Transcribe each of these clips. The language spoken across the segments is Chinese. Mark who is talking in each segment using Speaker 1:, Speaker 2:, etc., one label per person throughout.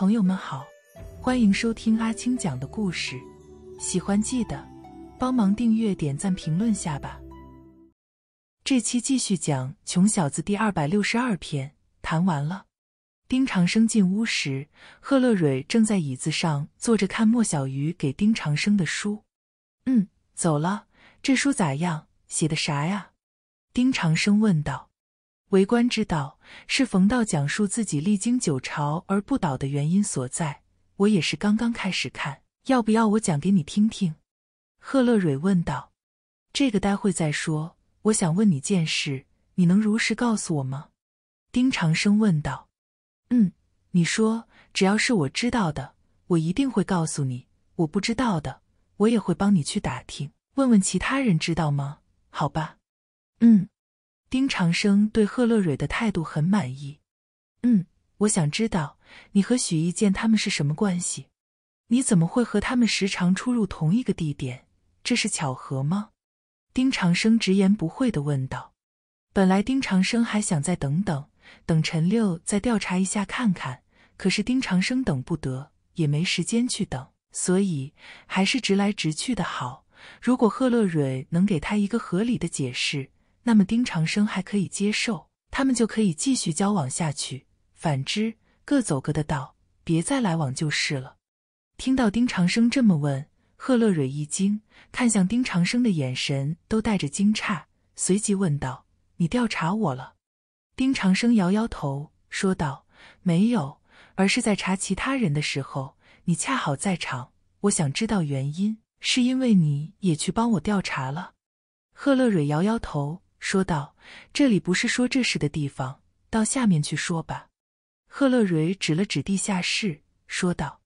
Speaker 1: 朋友们好，欢迎收听阿青讲的故事，喜欢记得帮忙订阅、点赞、评论下吧。这期继续讲《穷小子》第二百六十二篇，谈完了。丁长生进屋时，贺乐蕊正在椅子上坐着看莫小鱼给丁长生的书。嗯，走了，这书咋样？写的啥呀？丁长生问道。为官之道是冯道讲述自己历经九朝而不倒的原因所在。我也是刚刚开始看，要不要我讲给你听听？贺乐蕊问道。这个待会再说。我想问你件事，你能如实告诉我吗？丁长生问道。嗯，你说，只要是我知道的，我一定会告诉你；我不知道的，我也会帮你去打听，问问其他人知道吗？好吧。嗯。丁长生对贺乐蕊的态度很满意。嗯，我想知道你和许一见他们是什么关系？你怎么会和他们时常出入同一个地点？这是巧合吗？丁长生直言不讳地问道。本来丁长生还想再等等，等陈六再调查一下看看。可是丁长生等不得，也没时间去等，所以还是直来直去的好。如果贺乐蕊能给他一个合理的解释。那么丁长生还可以接受，他们就可以继续交往下去；反之，各走各的道，别再来往就是了。听到丁长生这么问，贺乐蕊一惊，看向丁长生的眼神都带着惊诧，随即问道：“你调查我了？”丁长生摇摇头，说道：“没有，而是在查其他人的时候，你恰好在场，我想知道原因，是因为你也去帮我调查了？”贺乐蕊摇摇头。说道：“这里不是说这事的地方，到下面去说吧。”贺乐蕊指了指地下室，说道：“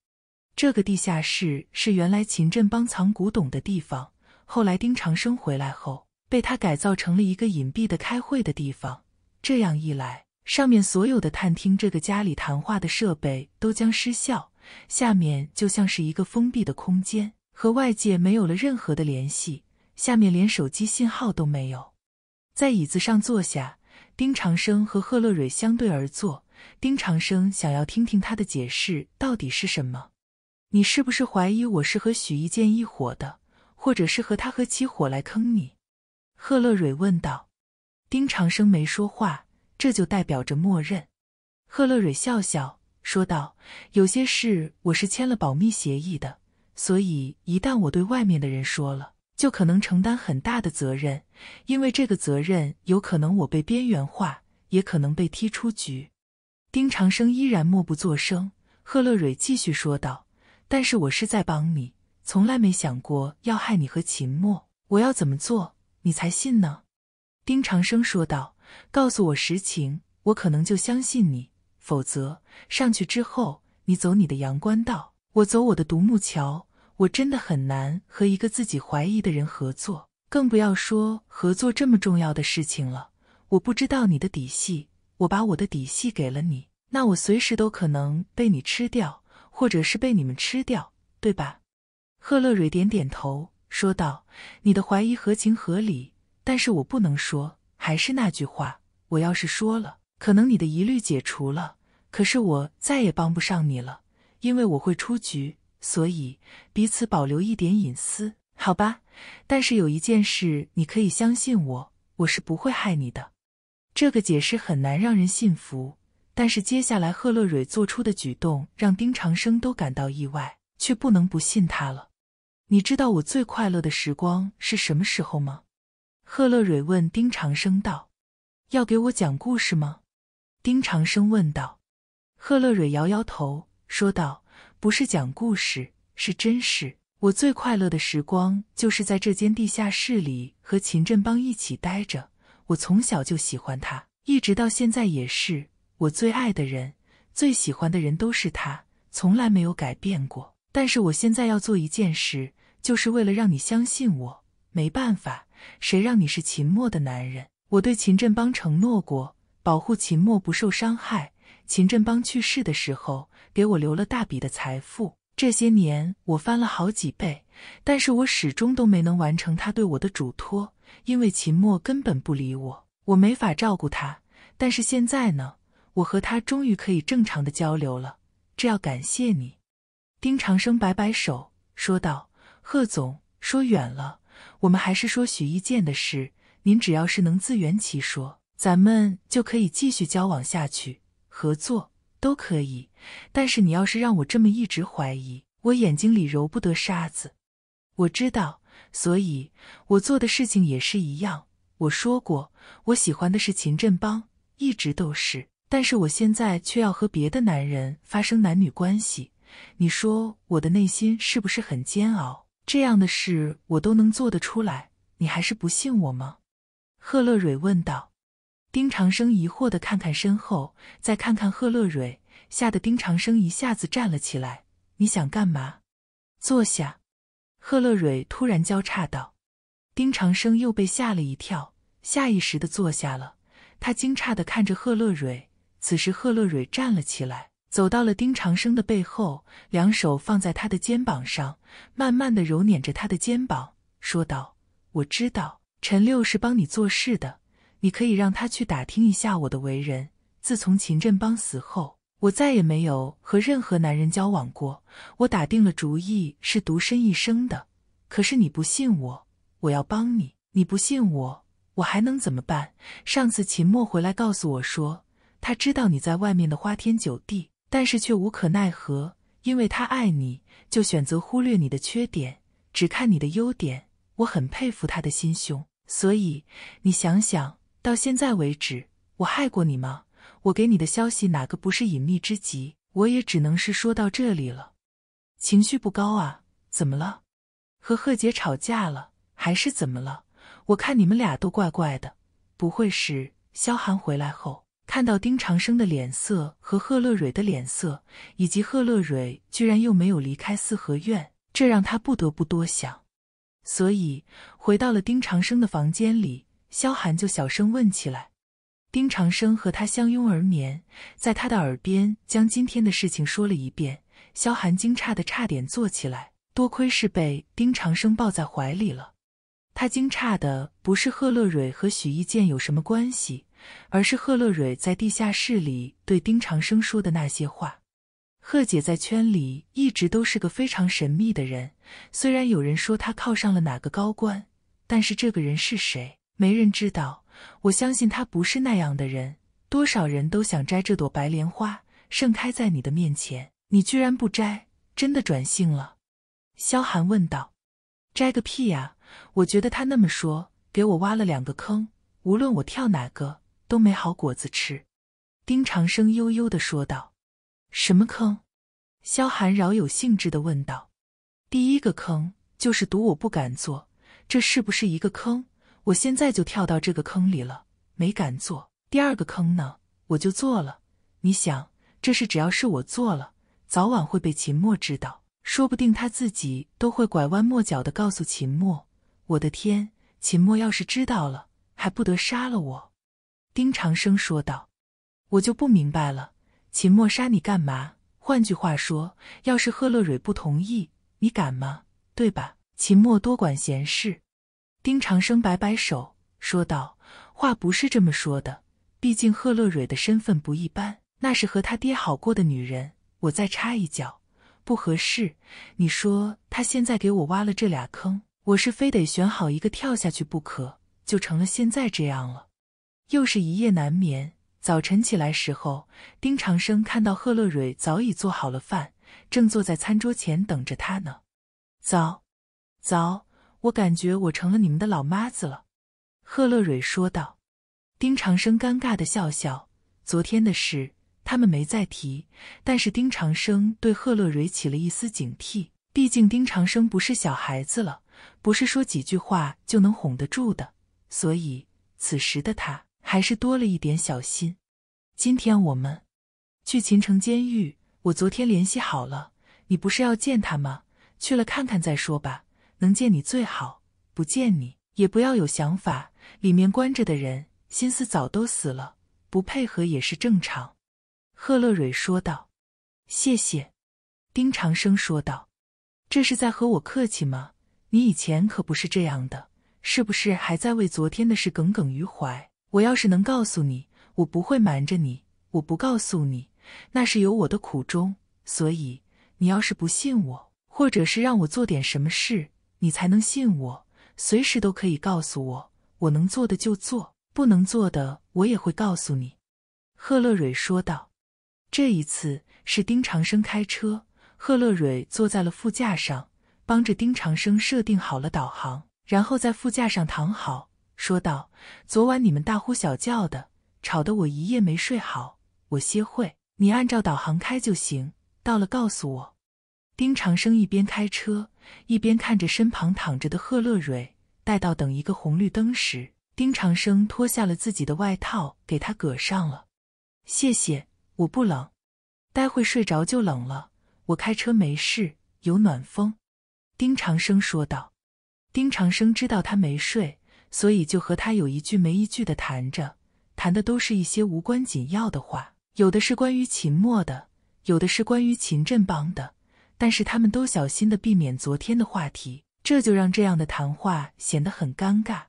Speaker 1: 这个地下室是原来秦振邦藏古董的地方，后来丁长生回来后，被他改造成了一个隐蔽的开会的地方。这样一来，上面所有的探听这个家里谈话的设备都将失效，下面就像是一个封闭的空间，和外界没有了任何的联系。下面连手机信号都没有。”在椅子上坐下，丁长生和贺乐蕊相对而坐。丁长生想要听听他的解释到底是什么。你是不是怀疑我是和许一剑一伙的，或者是和他合起伙来坑你？贺乐蕊问道。丁长生没说话，这就代表着默认。贺乐蕊笑笑说道：“有些事我是签了保密协议的，所以一旦我对外面的人说了。”就可能承担很大的责任，因为这个责任有可能我被边缘化，也可能被踢出局。丁长生依然默不作声。贺乐蕊继续说道：“但是我是在帮你，从来没想过要害你和秦墨。我要怎么做，你才信呢？”丁长生说道：“告诉我实情，我可能就相信你；否则，上去之后，你走你的阳关道，我走我的独木桥。”我真的很难和一个自己怀疑的人合作，更不要说合作这么重要的事情了。我不知道你的底细，我把我的底细给了你，那我随时都可能被你吃掉，或者是被你们吃掉，对吧？赫勒瑞点点头，说道：“你的怀疑合情合理，但是我不能说。还是那句话，我要是说了，可能你的疑虑解除了，可是我再也帮不上你了，因为我会出局。”所以，彼此保留一点隐私，好吧？但是有一件事，你可以相信我，我是不会害你的。这个解释很难让人信服，但是接下来贺乐蕊做出的举动让丁长生都感到意外，却不能不信他了。你知道我最快乐的时光是什么时候吗？贺乐蕊问丁长生道：“要给我讲故事吗？”丁长生问道。贺乐蕊摇摇头，说道。不是讲故事，是真事。我最快乐的时光就是在这间地下室里和秦振邦一起待着。我从小就喜欢他，一直到现在也是我最爱的人，最喜欢的人都是他，从来没有改变过。但是我现在要做一件事，就是为了让你相信我。没办法，谁让你是秦墨的男人？我对秦振邦承诺过，保护秦墨不受伤害。秦振邦去世的时候，给我留了大笔的财富，这些年我翻了好几倍，但是我始终都没能完成他对我的嘱托，因为秦墨根本不理我，我没法照顾他。但是现在呢，我和他终于可以正常的交流了，这要感谢你。”丁长生摆摆手说道，“贺总，说远了，我们还是说许一剑的事。您只要是能自圆其说，咱们就可以继续交往下去。”合作都可以，但是你要是让我这么一直怀疑，我眼睛里揉不得沙子。我知道，所以我做的事情也是一样。我说过，我喜欢的是秦振邦，一直都是。但是我现在却要和别的男人发生男女关系，你说我的内心是不是很煎熬？这样的事我都能做得出来，你还是不信我吗？贺乐蕊问道。丁长生疑惑的看看身后，再看看贺乐蕊，吓得丁长生一下子站了起来。你想干嘛？坐下。贺乐蕊突然交叉道。丁长生又被吓了一跳，下意识的坐下了。他惊诧的看着贺乐蕊。此时，贺乐蕊站了起来，走到了丁长生的背后，两手放在他的肩膀上，慢慢的揉捻着他的肩膀，说道：“我知道，陈六是帮你做事的。”你可以让他去打听一下我的为人。自从秦振邦死后，我再也没有和任何男人交往过。我打定了主意是独身一生的。可是你不信我，我要帮你。你不信我，我还能怎么办？上次秦墨回来告诉我说，他知道你在外面的花天酒地，但是却无可奈何，因为他爱你，就选择忽略你的缺点，只看你的优点。我很佩服他的心胸。所以你想想。到现在为止，我害过你吗？我给你的消息哪个不是隐秘之极？我也只能是说到这里了。情绪不高啊？怎么了？和贺姐吵架了还是怎么了？我看你们俩都怪怪的，不会是萧寒回来后看到丁长生的脸色和贺乐蕊的脸色，以及贺乐蕊居然又没有离开四合院，这让他不得不多想，所以回到了丁长生的房间里。萧寒就小声问起来，丁长生和他相拥而眠，在他的耳边将今天的事情说了一遍。萧寒惊诧的差点坐起来，多亏是被丁长生抱在怀里了。他惊诧的不是贺乐蕊和许一剑有什么关系，而是贺乐蕊在地下室里对丁长生说的那些话。贺姐在圈里一直都是个非常神秘的人，虽然有人说她靠上了哪个高官，但是这个人是谁？没人知道，我相信他不是那样的人。多少人都想摘这朵白莲花，盛开在你的面前，你居然不摘，真的转性了？萧寒问道：“摘个屁呀！我觉得他那么说，给我挖了两个坑，无论我跳哪个，都没好果子吃。”丁长生悠悠的说道：“什么坑？”萧寒饶有兴致的问道：“第一个坑就是赌我不敢做，这是不是一个坑？”我现在就跳到这个坑里了，没敢做第二个坑呢，我就做了。你想，这事只要是我做了，早晚会被秦墨知道，说不定他自己都会拐弯抹角的告诉秦墨。我的天，秦墨要是知道了，还不得杀了我？丁长生说道：“我就不明白了，秦墨杀你干嘛？换句话说，要是贺乐蕊不同意，你敢吗？对吧？秦墨多管闲事。”丁长生摆摆手，说道：“话不是这么说的，毕竟贺乐蕊的身份不一般，那是和他爹好过的女人，我再插一脚不合适。你说他现在给我挖了这俩坑，我是非得选好一个跳下去不可，就成了现在这样了。”又是一夜难眠。早晨起来时候，丁长生看到贺乐蕊早已做好了饭，正坐在餐桌前等着他呢。早，早。我感觉我成了你们的老妈子了，贺乐蕊说道。丁长生尴尬的笑笑。昨天的事他们没再提，但是丁长生对贺乐蕊起了一丝警惕。毕竟丁长生不是小孩子了，不是说几句话就能哄得住的。所以此时的他还是多了一点小心。今天我们去秦城监狱，我昨天联系好了。你不是要见他吗？去了看看再说吧。能见你最好，不见你也不要有想法。里面关着的人心思早都死了，不配合也是正常。”贺乐蕊说道。“谢谢。”丁长生说道，“这是在和我客气吗？你以前可不是这样的，是不是还在为昨天的事耿耿于怀？我要是能告诉你，我不会瞒着你；我不告诉你，那是有我的苦衷。所以，你要是不信我，或者是让我做点什么事。”你才能信我，随时都可以告诉我，我能做的就做，不能做的我也会告诉你。”贺乐蕊说道。这一次是丁长生开车，贺乐蕊坐在了副驾上，帮着丁长生设定好了导航，然后在副驾上躺好，说道：“昨晚你们大呼小叫的，吵得我一夜没睡好，我歇会，你按照导航开就行，到了告诉我。”丁长生一边开车，一边看着身旁躺着的贺乐蕊。待到等一个红绿灯时，丁长生脱下了自己的外套给她裹上了。“谢谢，我不冷。待会睡着就冷了。我开车没事，有暖风。”丁长生说道。丁长生知道他没睡，所以就和他有一句没一句的谈着，谈的都是一些无关紧要的话，有的是关于秦墨的，有的是关于秦振邦的。但是他们都小心的避免昨天的话题，这就让这样的谈话显得很尴尬。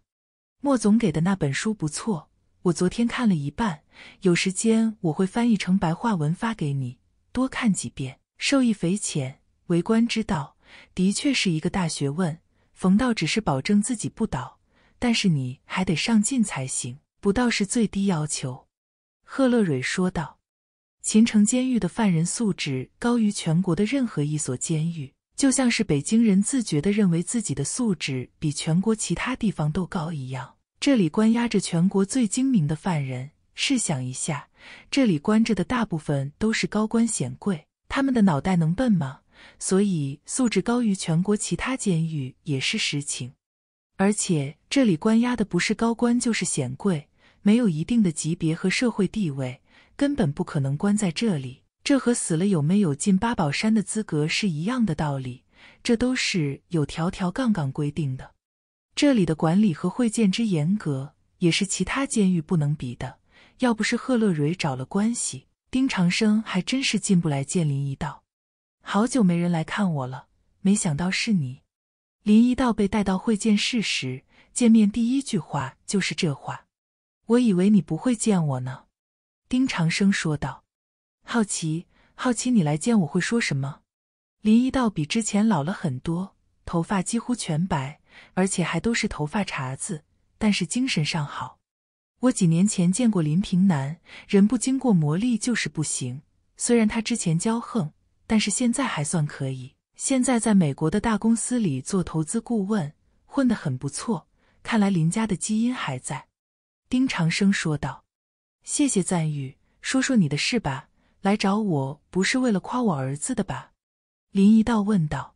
Speaker 1: 莫总给的那本书不错，我昨天看了一半，有时间我会翻译成白话文发给你，多看几遍，受益匪浅。为官之道的确是一个大学问。冯道只是保证自己不倒，但是你还得上进才行，不倒是最低要求。”贺乐蕊说道。秦城监狱的犯人素质高于全国的任何一所监狱，就像是北京人自觉地认为自己的素质比全国其他地方都高一样。这里关押着全国最精明的犯人。试想一下，这里关着的大部分都是高官显贵，他们的脑袋能笨吗？所以，素质高于全国其他监狱也是实情。而且，这里关押的不是高官就是显贵，没有一定的级别和社会地位。根本不可能关在这里，这和死了有没有进八宝山的资格是一样的道理，这都是有条条杠杠规定的。这里的管理和会见之严格，也是其他监狱不能比的。要不是贺乐蕊找了关系，丁长生还真是进不来见林一道。好久没人来看我了，没想到是你。林一道被带到会见室时，见面第一句话就是这话。我以为你不会见我呢。丁长生说道：“好奇，好奇你来见我会说什么？”林一道比之前老了很多，头发几乎全白，而且还都是头发茬子，但是精神上好。我几年前见过林平南，人不经过磨砺就是不行。虽然他之前骄横，但是现在还算可以。现在在美国的大公司里做投资顾问，混得很不错。看来林家的基因还在。”丁长生说道。谢谢赞誉，说说你的事吧。来找我不是为了夸我儿子的吧？林一道问道。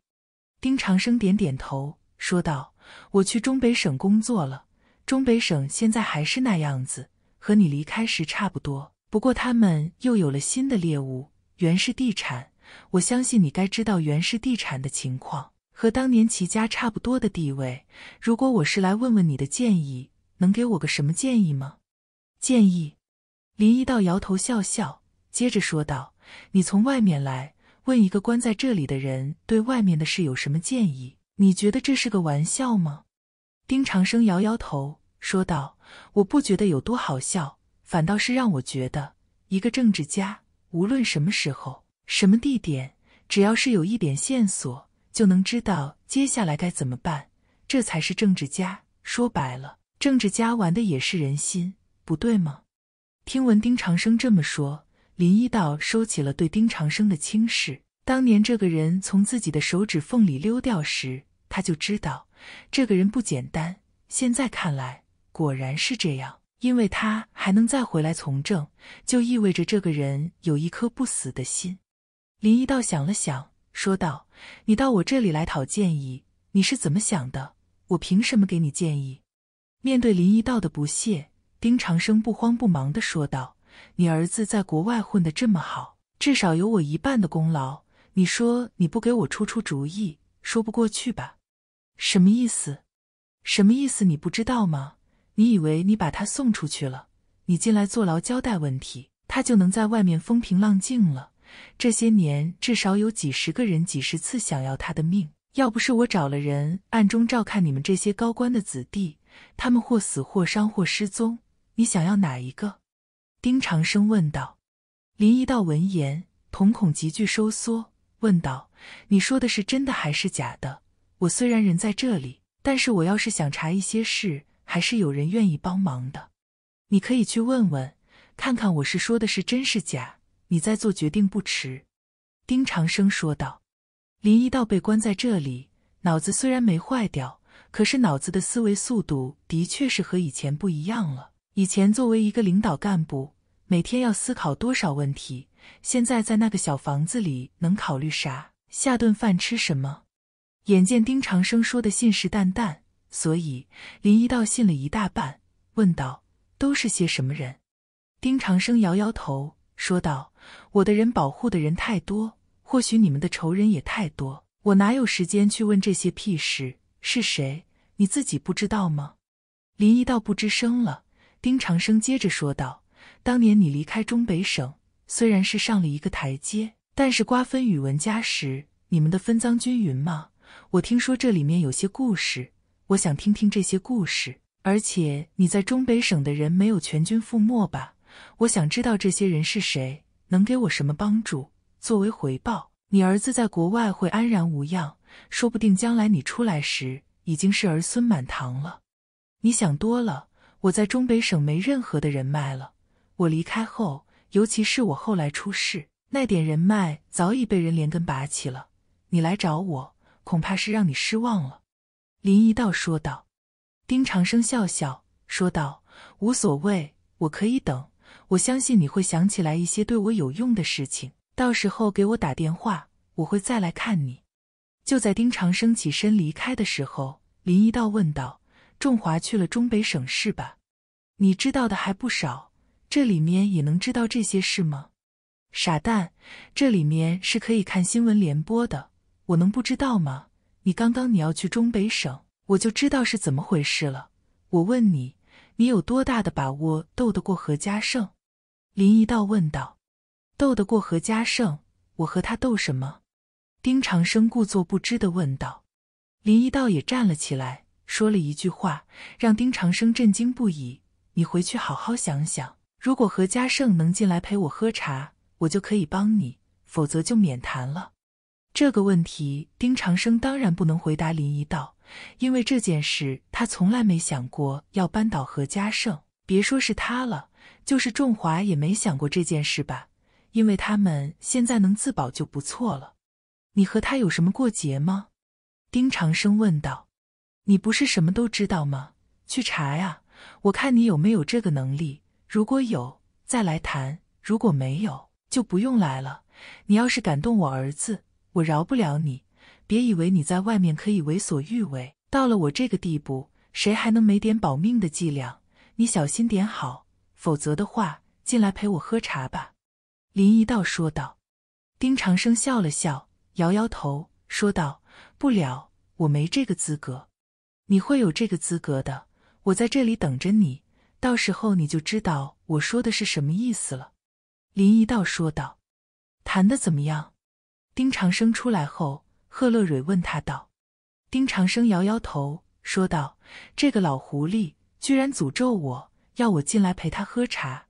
Speaker 1: 丁长生点点头，说道：“我去中北省工作了。中北省现在还是那样子，和你离开时差不多。不过他们又有了新的猎物——袁氏地产。我相信你该知道袁氏地产的情况，和当年齐家差不多的地位。如果我是来问问你的建议，能给我个什么建议吗？建议。”林一道摇头笑笑，接着说道：“你从外面来问一个关在这里的人，对外面的事有什么建议？你觉得这是个玩笑吗？”丁长生摇摇头说道：“我不觉得有多好笑，反倒是让我觉得，一个政治家无论什么时候、什么地点，只要是有一点线索，就能知道接下来该怎么办。这才是政治家。说白了，政治家玩的也是人心，不对吗？”听闻丁长生这么说，林一道收起了对丁长生的轻视。当年这个人从自己的手指缝里溜掉时，他就知道这个人不简单。现在看来，果然是这样。因为他还能再回来从政，就意味着这个人有一颗不死的心。林一道想了想，说道：“你到我这里来讨建议，你是怎么想的？我凭什么给你建议？”面对林一道的不屑。丁长生不慌不忙的说道：“你儿子在国外混得这么好，至少有我一半的功劳。你说你不给我出出主意，说不过去吧？”“什么意思？什么意思？你不知道吗？你以为你把他送出去了，你进来坐牢交代问题，他就能在外面风平浪静了？这些年至少有几十个人、几十次想要他的命，要不是我找了人暗中照看你们这些高官的子弟，他们或死或伤或失踪。”你想要哪一个？丁长生问道。林一道闻言，瞳孔急剧收缩，问道：“你说的是真的还是假的？我虽然人在这里，但是我要是想查一些事，还是有人愿意帮忙的。你可以去问问，看看我是说的是真是假，你再做决定不迟。”丁长生说道。林一道被关在这里，脑子虽然没坏掉，可是脑子的思维速度的确是和以前不一样了。以前作为一个领导干部，每天要思考多少问题？现在在那个小房子里，能考虑啥？下顿饭吃什么？眼见丁长生说的信誓旦旦，所以林一道信了一大半，问道：“都是些什么人？”丁长生摇摇头，说道：“我的人保护的人太多，或许你们的仇人也太多，我哪有时间去问这些屁事？是谁？你自己不知道吗？”林一道不吱声了。丁长生接着说道：“当年你离开中北省，虽然是上了一个台阶，但是瓜分宇文家时，你们的分赃均匀吗？我听说这里面有些故事，我想听听这些故事。而且你在中北省的人没有全军覆没吧？我想知道这些人是谁，能给我什么帮助？作为回报，你儿子在国外会安然无恙，说不定将来你出来时已经是儿孙满堂了。你想多了。”我在中北省没任何的人脉了。我离开后，尤其是我后来出事，那点人脉早已被人连根拔起了。你来找我，恐怕是让你失望了。”林一道说道。丁长生笑笑说道：“无所谓，我可以等。我相信你会想起来一些对我有用的事情，到时候给我打电话，我会再来看你。”就在丁长生起身离开的时候，林一道问道。仲华去了中北省，是吧？你知道的还不少，这里面也能知道这些事吗？傻蛋，这里面是可以看新闻联播的，我能不知道吗？你刚刚你要去中北省，我就知道是怎么回事了。我问你，你有多大的把握斗得过何家胜？林一道问道。斗得过何家胜？我和他斗什么？丁长生故作不知的问道。林一道也站了起来。说了一句话，让丁长生震惊不已。你回去好好想想，如果何家胜能进来陪我喝茶，我就可以帮你；否则就免谈了。这个问题，丁长生当然不能回答林一道，因为这件事他从来没想过要扳倒何家胜。别说是他了，就是仲华也没想过这件事吧？因为他们现在能自保就不错了。你和他有什么过节吗？丁长生问道。你不是什么都知道吗？去查呀！我看你有没有这个能力。如果有，再来谈；如果没有，就不用来了。你要是敢动我儿子，我饶不了你！别以为你在外面可以为所欲为，到了我这个地步，谁还能没点保命的伎俩？你小心点好，否则的话，进来陪我喝茶吧。”林一道说道。丁长生笑了笑，摇摇头，说道：“不了，我没这个资格。”你会有这个资格的，我在这里等着你，到时候你就知道我说的是什么意思了。”林一道说道。“谈的怎么样？”丁长生出来后，贺乐蕊问他道。丁长生摇摇头说道：“这个老狐狸居然诅咒我，要我进来陪他喝茶，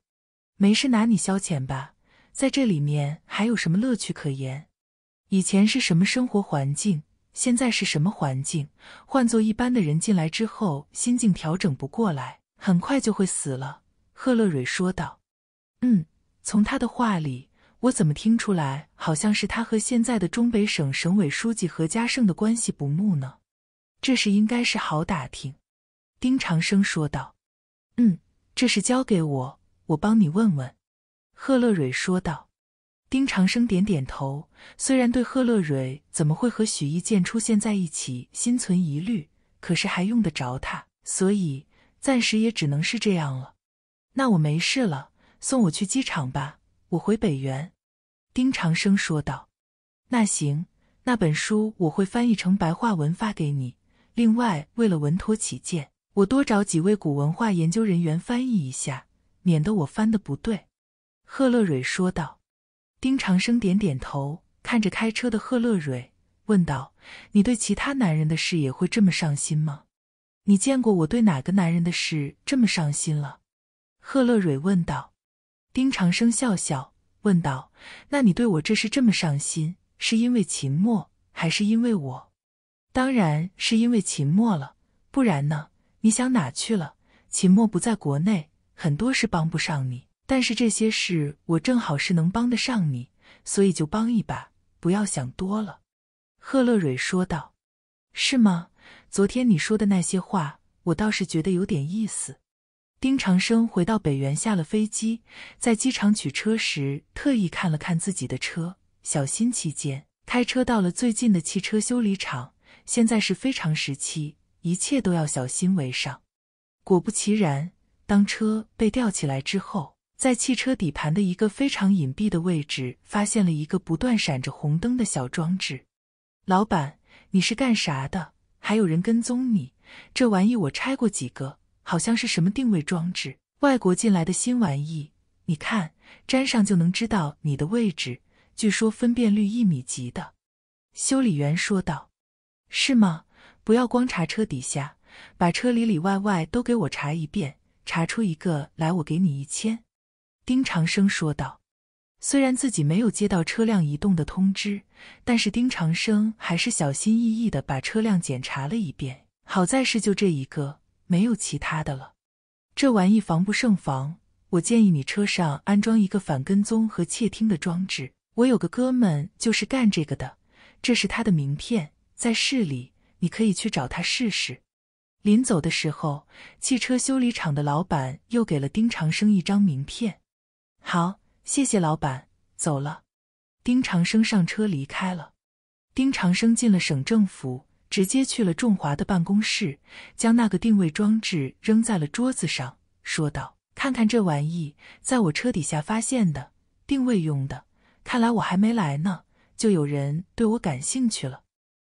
Speaker 1: 没事拿你消遣吧，在这里面还有什么乐趣可言？以前是什么生活环境？”现在是什么环境？换做一般的人进来之后，心境调整不过来，很快就会死了。”贺乐蕊说道。“嗯，从他的话里，我怎么听出来好像是他和现在的中北省省委书记何家盛的关系不睦呢？这事应该是好打听。”丁长生说道。“嗯，这事交给我，我帮你问问。”贺乐蕊说道。丁长生点点头，虽然对贺乐蕊怎么会和许一剑出现在一起心存疑虑，可是还用得着他，所以暂时也只能是这样了。那我没事了，送我去机场吧，我回北原。”丁长生说道。“那行，那本书我会翻译成白话文发给你。另外，为了稳妥起见，我多找几位古文化研究人员翻译一下，免得我翻的不对。”贺乐蕊说道。丁长生点点头，看着开车的贺乐蕊，问道：“你对其他男人的事也会这么上心吗？你见过我对哪个男人的事这么上心了？”贺乐蕊问道。丁长生笑笑，问道：“那你对我这事这么上心，是因为秦墨，还是因为我？”“当然是因为秦墨了，不然呢？你想哪去了？秦墨不在国内，很多事帮不上你。”但是这些事我正好是能帮得上你，所以就帮一把，不要想多了。”贺乐蕊说道。“是吗？昨天你说的那些话，我倒是觉得有点意思。”丁长生回到北园，下了飞机，在机场取车时特意看了看自己的车，小心起见，开车到了最近的汽车修理厂。现在是非常时期，一切都要小心为上。果不其然，当车被吊起来之后，在汽车底盘的一个非常隐蔽的位置，发现了一个不断闪着红灯的小装置。老板，你是干啥的？还有人跟踪你？这玩意我拆过几个，好像是什么定位装置，外国进来的新玩意。你看，粘上就能知道你的位置，据说分辨率一米级的。修理员说道：“是吗？不要光查车底下，把车里里外外都给我查一遍，查出一个来，我给你一千。”丁长生说道：“虽然自己没有接到车辆移动的通知，但是丁长生还是小心翼翼的把车辆检查了一遍。好在是就这一个，没有其他的了。这玩意防不胜防，我建议你车上安装一个反跟踪和窃听的装置。我有个哥们就是干这个的，这是他的名片，在市里你可以去找他试试。”临走的时候，汽车修理厂的老板又给了丁长生一张名片。好，谢谢老板，走了。丁长生上车离开了。丁长生进了省政府，直接去了仲华的办公室，将那个定位装置扔在了桌子上，说道：“看看这玩意，在我车底下发现的，定位用的。看来我还没来呢，就有人对我感兴趣了。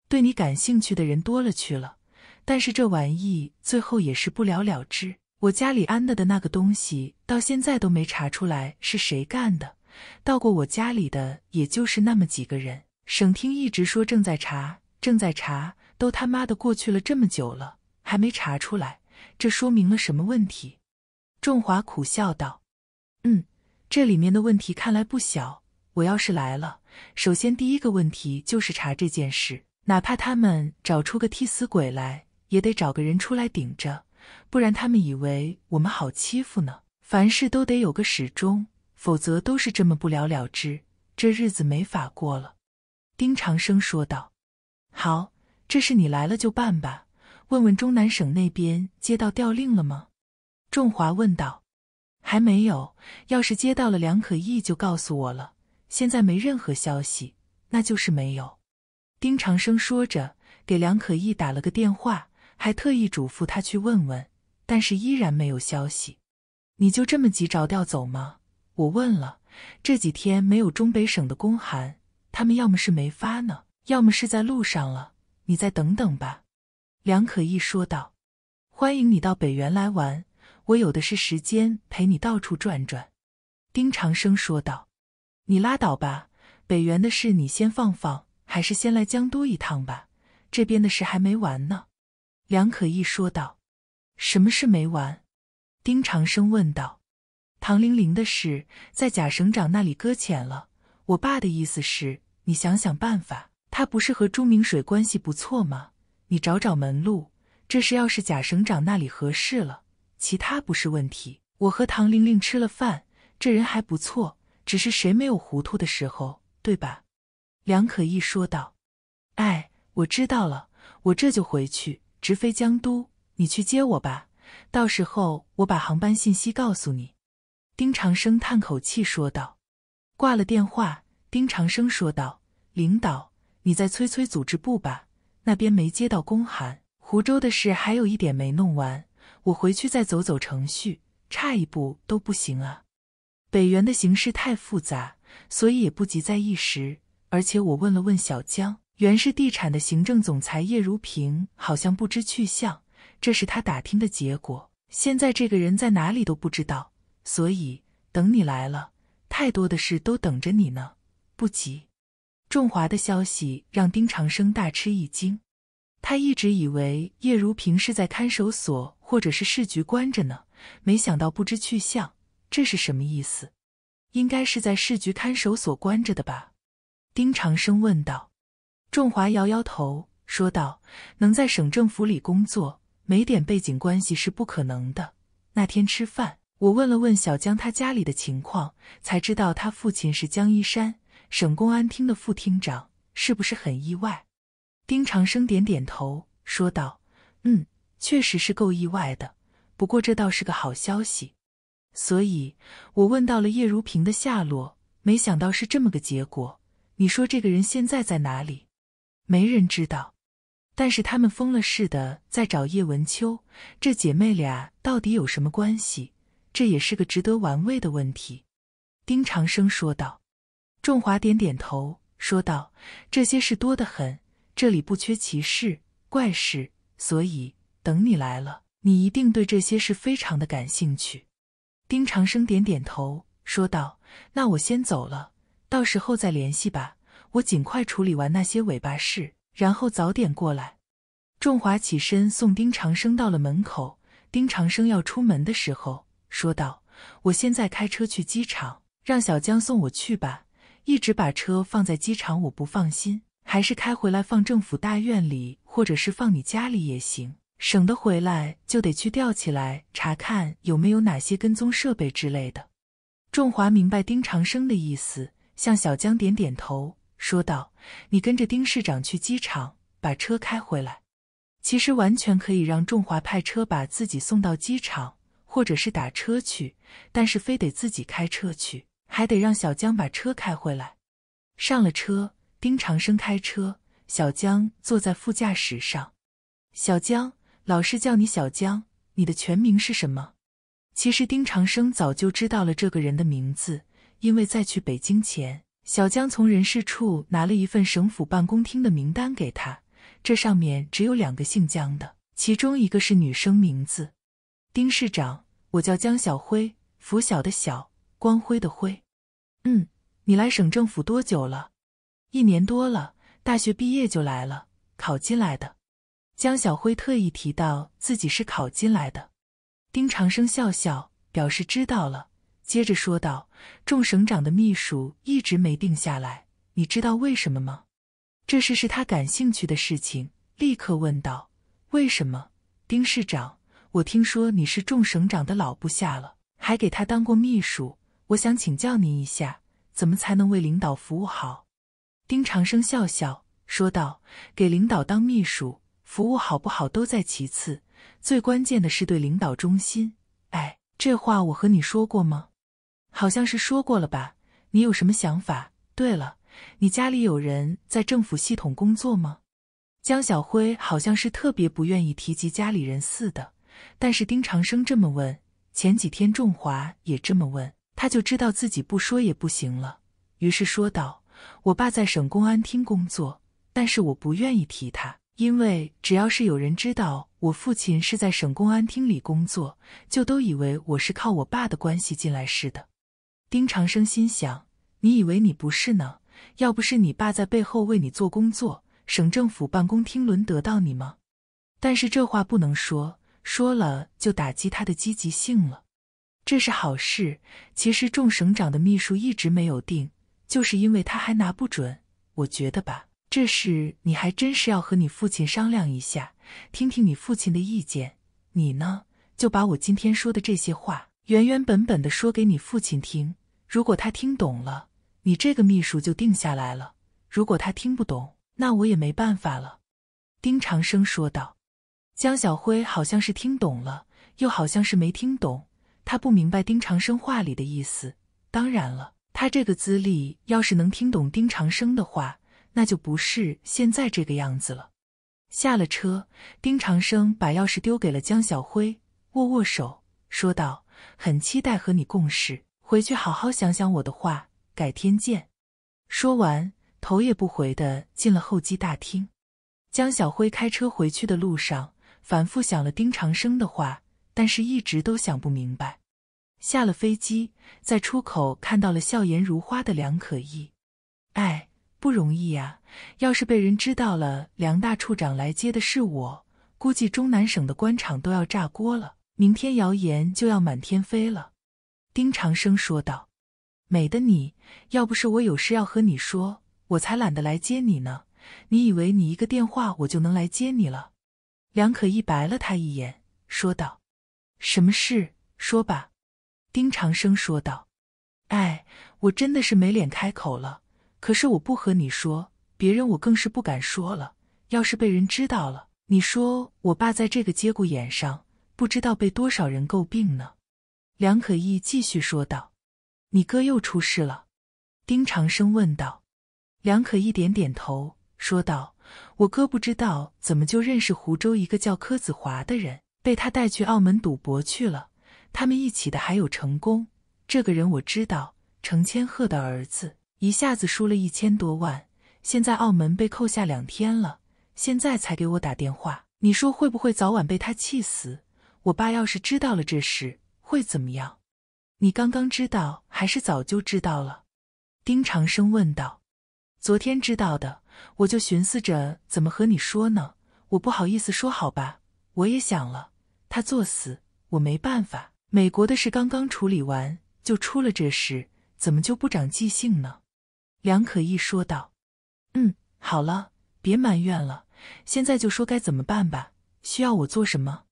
Speaker 1: 对你感兴趣的人多了去了，但是这玩意最后也是不了了之。”我家里安的的那个东西，到现在都没查出来是谁干的。到过我家里的，也就是那么几个人。省厅一直说正在查，正在查，都他妈的过去了这么久了，还没查出来，这说明了什么问题？仲华苦笑道：“嗯，这里面的问题看来不小。我要是来了，首先第一个问题就是查这件事，哪怕他们找出个替死鬼来，也得找个人出来顶着。”不然他们以为我们好欺负呢？凡事都得有个始终，否则都是这么不了了之，这日子没法过了。”丁长生说道。“好，这事你来了就办吧。问问中南省那边接到调令了吗？”仲华问道。“还没有。要是接到了，梁可义就告诉我了。现在没任何消息，那就是没有。”丁长生说着，给梁可义打了个电话。还特意嘱咐他去问问，但是依然没有消息。你就这么急着调走吗？我问了，这几天没有中北省的公函，他们要么是没发呢，要么是在路上了。你再等等吧。”梁可义说道。“欢迎你到北原来玩，我有的是时间陪你到处转转。”丁长生说道。“你拉倒吧，北原的事你先放放，还是先来江都一趟吧，这边的事还没完呢。”梁可义说道：“什么事没完？”丁长生问道：“唐玲玲的事在贾省长那里搁浅了。我爸的意思是你想想办法，他不是和朱明水关系不错吗？你找找门路。这事要是贾省长那里合适了，其他不是问题。”我和唐玲玲吃了饭，这人还不错，只是谁没有糊涂的时候，对吧？”梁可义说道：“哎，我知道了，我这就回去。”直飞江都，你去接我吧。到时候我把航班信息告诉你。丁长生叹口气说道。挂了电话，丁长生说道：“领导，你再催催组织部吧，那边没接到公函。湖州的事还有一点没弄完，我回去再走走程序，差一步都不行啊。北元的形势太复杂，所以也不急在一时。而且我问了问小江。”原氏地产的行政总裁叶如萍好像不知去向，这是他打听的结果。现在这个人在哪里都不知道，所以等你来了，太多的事都等着你呢。不急。仲华的消息让丁长生大吃一惊，他一直以为叶如萍是在看守所或者是市局关着呢，没想到不知去向，这是什么意思？应该是在市局看守所关着的吧？丁长生问道。仲华摇摇头说道：“能在省政府里工作，没点背景关系是不可能的。那天吃饭，我问了问小江他家里的情况，才知道他父亲是江一山，省公安厅的副厅长。是不是很意外？”丁长生点点头说道：“嗯，确实是够意外的。不过这倒是个好消息。所以，我问到了叶如萍的下落，没想到是这么个结果。你说这个人现在在哪里？”没人知道，但是他们疯了似的在找叶文秋。这姐妹俩到底有什么关系？这也是个值得玩味的问题。丁长生说道。仲华点点头说道：“这些事多得很，这里不缺奇事、怪事，所以等你来了，你一定对这些事非常的感兴趣。”丁长生点点头说道：“那我先走了，到时候再联系吧。”我尽快处理完那些尾巴事，然后早点过来。仲华起身送丁长生到了门口。丁长生要出门的时候，说道：“我现在开车去机场，让小江送我去吧。一直把车放在机场，我不放心，还是开回来放政府大院里，或者是放你家里也行，省得回来就得去吊起来查看有没有哪些跟踪设备之类的。”仲华明白丁长生的意思，向小江点点头。说道：“你跟着丁市长去机场，把车开回来。其实完全可以让仲华派车把自己送到机场，或者是打车去，但是非得自己开车去，还得让小江把车开回来。”上了车，丁长生开车，小江坐在副驾驶上。小江，老师叫你小江，你的全名是什么？其实丁长生早就知道了这个人的名字，因为在去北京前。小江从人事处拿了一份省府办公厅的名单给他，这上面只有两个姓江的，其中一个是女生名字。丁市长，我叫江小辉，拂晓的晓，光辉的辉。嗯，你来省政府多久了？一年多了，大学毕业就来了，考进来的。江小辉特意提到自己是考进来的。丁长生笑笑，表示知道了。接着说道：“众省长的秘书一直没定下来，你知道为什么吗？”这事是他感兴趣的事情，立刻问道：“为什么？”丁市长，我听说你是众省长的老部下了，还给他当过秘书，我想请教您一下，怎么才能为领导服务好？”丁长生笑笑说道：“给领导当秘书，服务好不好都在其次，最关键的是对领导忠心。”哎，这话我和你说过吗？好像是说过了吧？你有什么想法？对了，你家里有人在政府系统工作吗？江小辉好像是特别不愿意提及家里人似的，但是丁长生这么问，前几天仲华也这么问，他就知道自己不说也不行了，于是说道：“我爸在省公安厅工作，但是我不愿意提他，因为只要是有人知道我父亲是在省公安厅里工作，就都以为我是靠我爸的关系进来似的。”丁长生心想：“你以为你不是呢？要不是你爸在背后为你做工作，省政府办公厅轮得到你吗？”但是这话不能说，说了就打击他的积极性了。这是好事。其实，众省长的秘书一直没有定，就是因为他还拿不准。我觉得吧，这事你还真是要和你父亲商量一下，听听你父亲的意见。你呢，就把我今天说的这些话。原原本本的说给你父亲听，如果他听懂了，你这个秘书就定下来了；如果他听不懂，那我也没办法了。”丁长生说道。江小辉好像是听懂了，又好像是没听懂，他不明白丁长生话里的意思。当然了，他这个资历要是能听懂丁长生的话，那就不是现在这个样子了。下了车，丁长生把钥匙丢给了江小辉，握握手，说道。很期待和你共事，回去好好想想我的话，改天见。说完，头也不回的进了候机大厅。江小辉开车回去的路上，反复想了丁长生的话，但是一直都想不明白。下了飞机，在出口看到了笑颜如花的梁可意。哎，不容易呀！要是被人知道了梁大处长来接的是我，估计中南省的官场都要炸锅了。明天谣言就要满天飞了，丁长生说道：“美的你，要不是我有事要和你说，我才懒得来接你呢。你以为你一个电话我就能来接你了？”梁可一白了他一眼，说道：“什么事？说吧。”丁长生说道：“哎，我真的是没脸开口了。可是我不和你说，别人我更是不敢说了。要是被人知道了，你说我爸在这个节骨眼上……”不知道被多少人诟病呢，梁可义继续说道：“你哥又出事了？”丁长生问道。梁可义点点头，说道：“我哥不知道怎么就认识湖州一个叫柯子华的人，被他带去澳门赌博去了。他们一起的还有成功，这个人我知道，程千鹤的儿子，一下子输了一千多万，现在澳门被扣下两天了，现在才给我打电话，你说会不会早晚被他气死？”我爸要是知道了这事会怎么样？你刚刚知道还是早就知道了？丁长生问道。昨天知道的，我就寻思着怎么和你说呢，我不好意思说好吧。我也想了，他作死，我没办法。美国的事刚刚处理完，就出了这事，怎么就不长记性呢？梁可意说道。嗯，好了，别埋怨了，现在就说该怎么办吧。需要我做什么？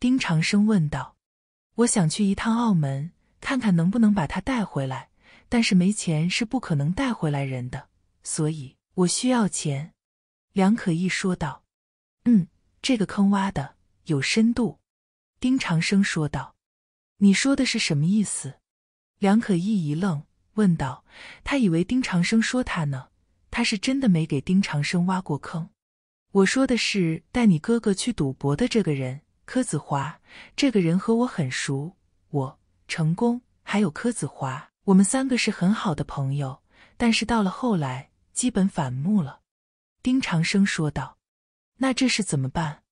Speaker 1: 丁长生问道：“我想去一趟澳门，看看能不能把他带回来。但是没钱是不可能带回来人的，所以我需要钱。”梁可义说道：“嗯，这个坑挖的有深度。”丁长生说道：“你说的是什么意思？”梁可义一愣，问道：“他以为丁长生说他呢？他是真的没给丁长生挖过坑。我说的是带你哥哥去赌博的这个人。”柯子华这个人和我很熟，我成功还有柯子华，我们三个是很好的朋友，但是到了后来基本反目了。”丁长生说道。“那这是怎么办？”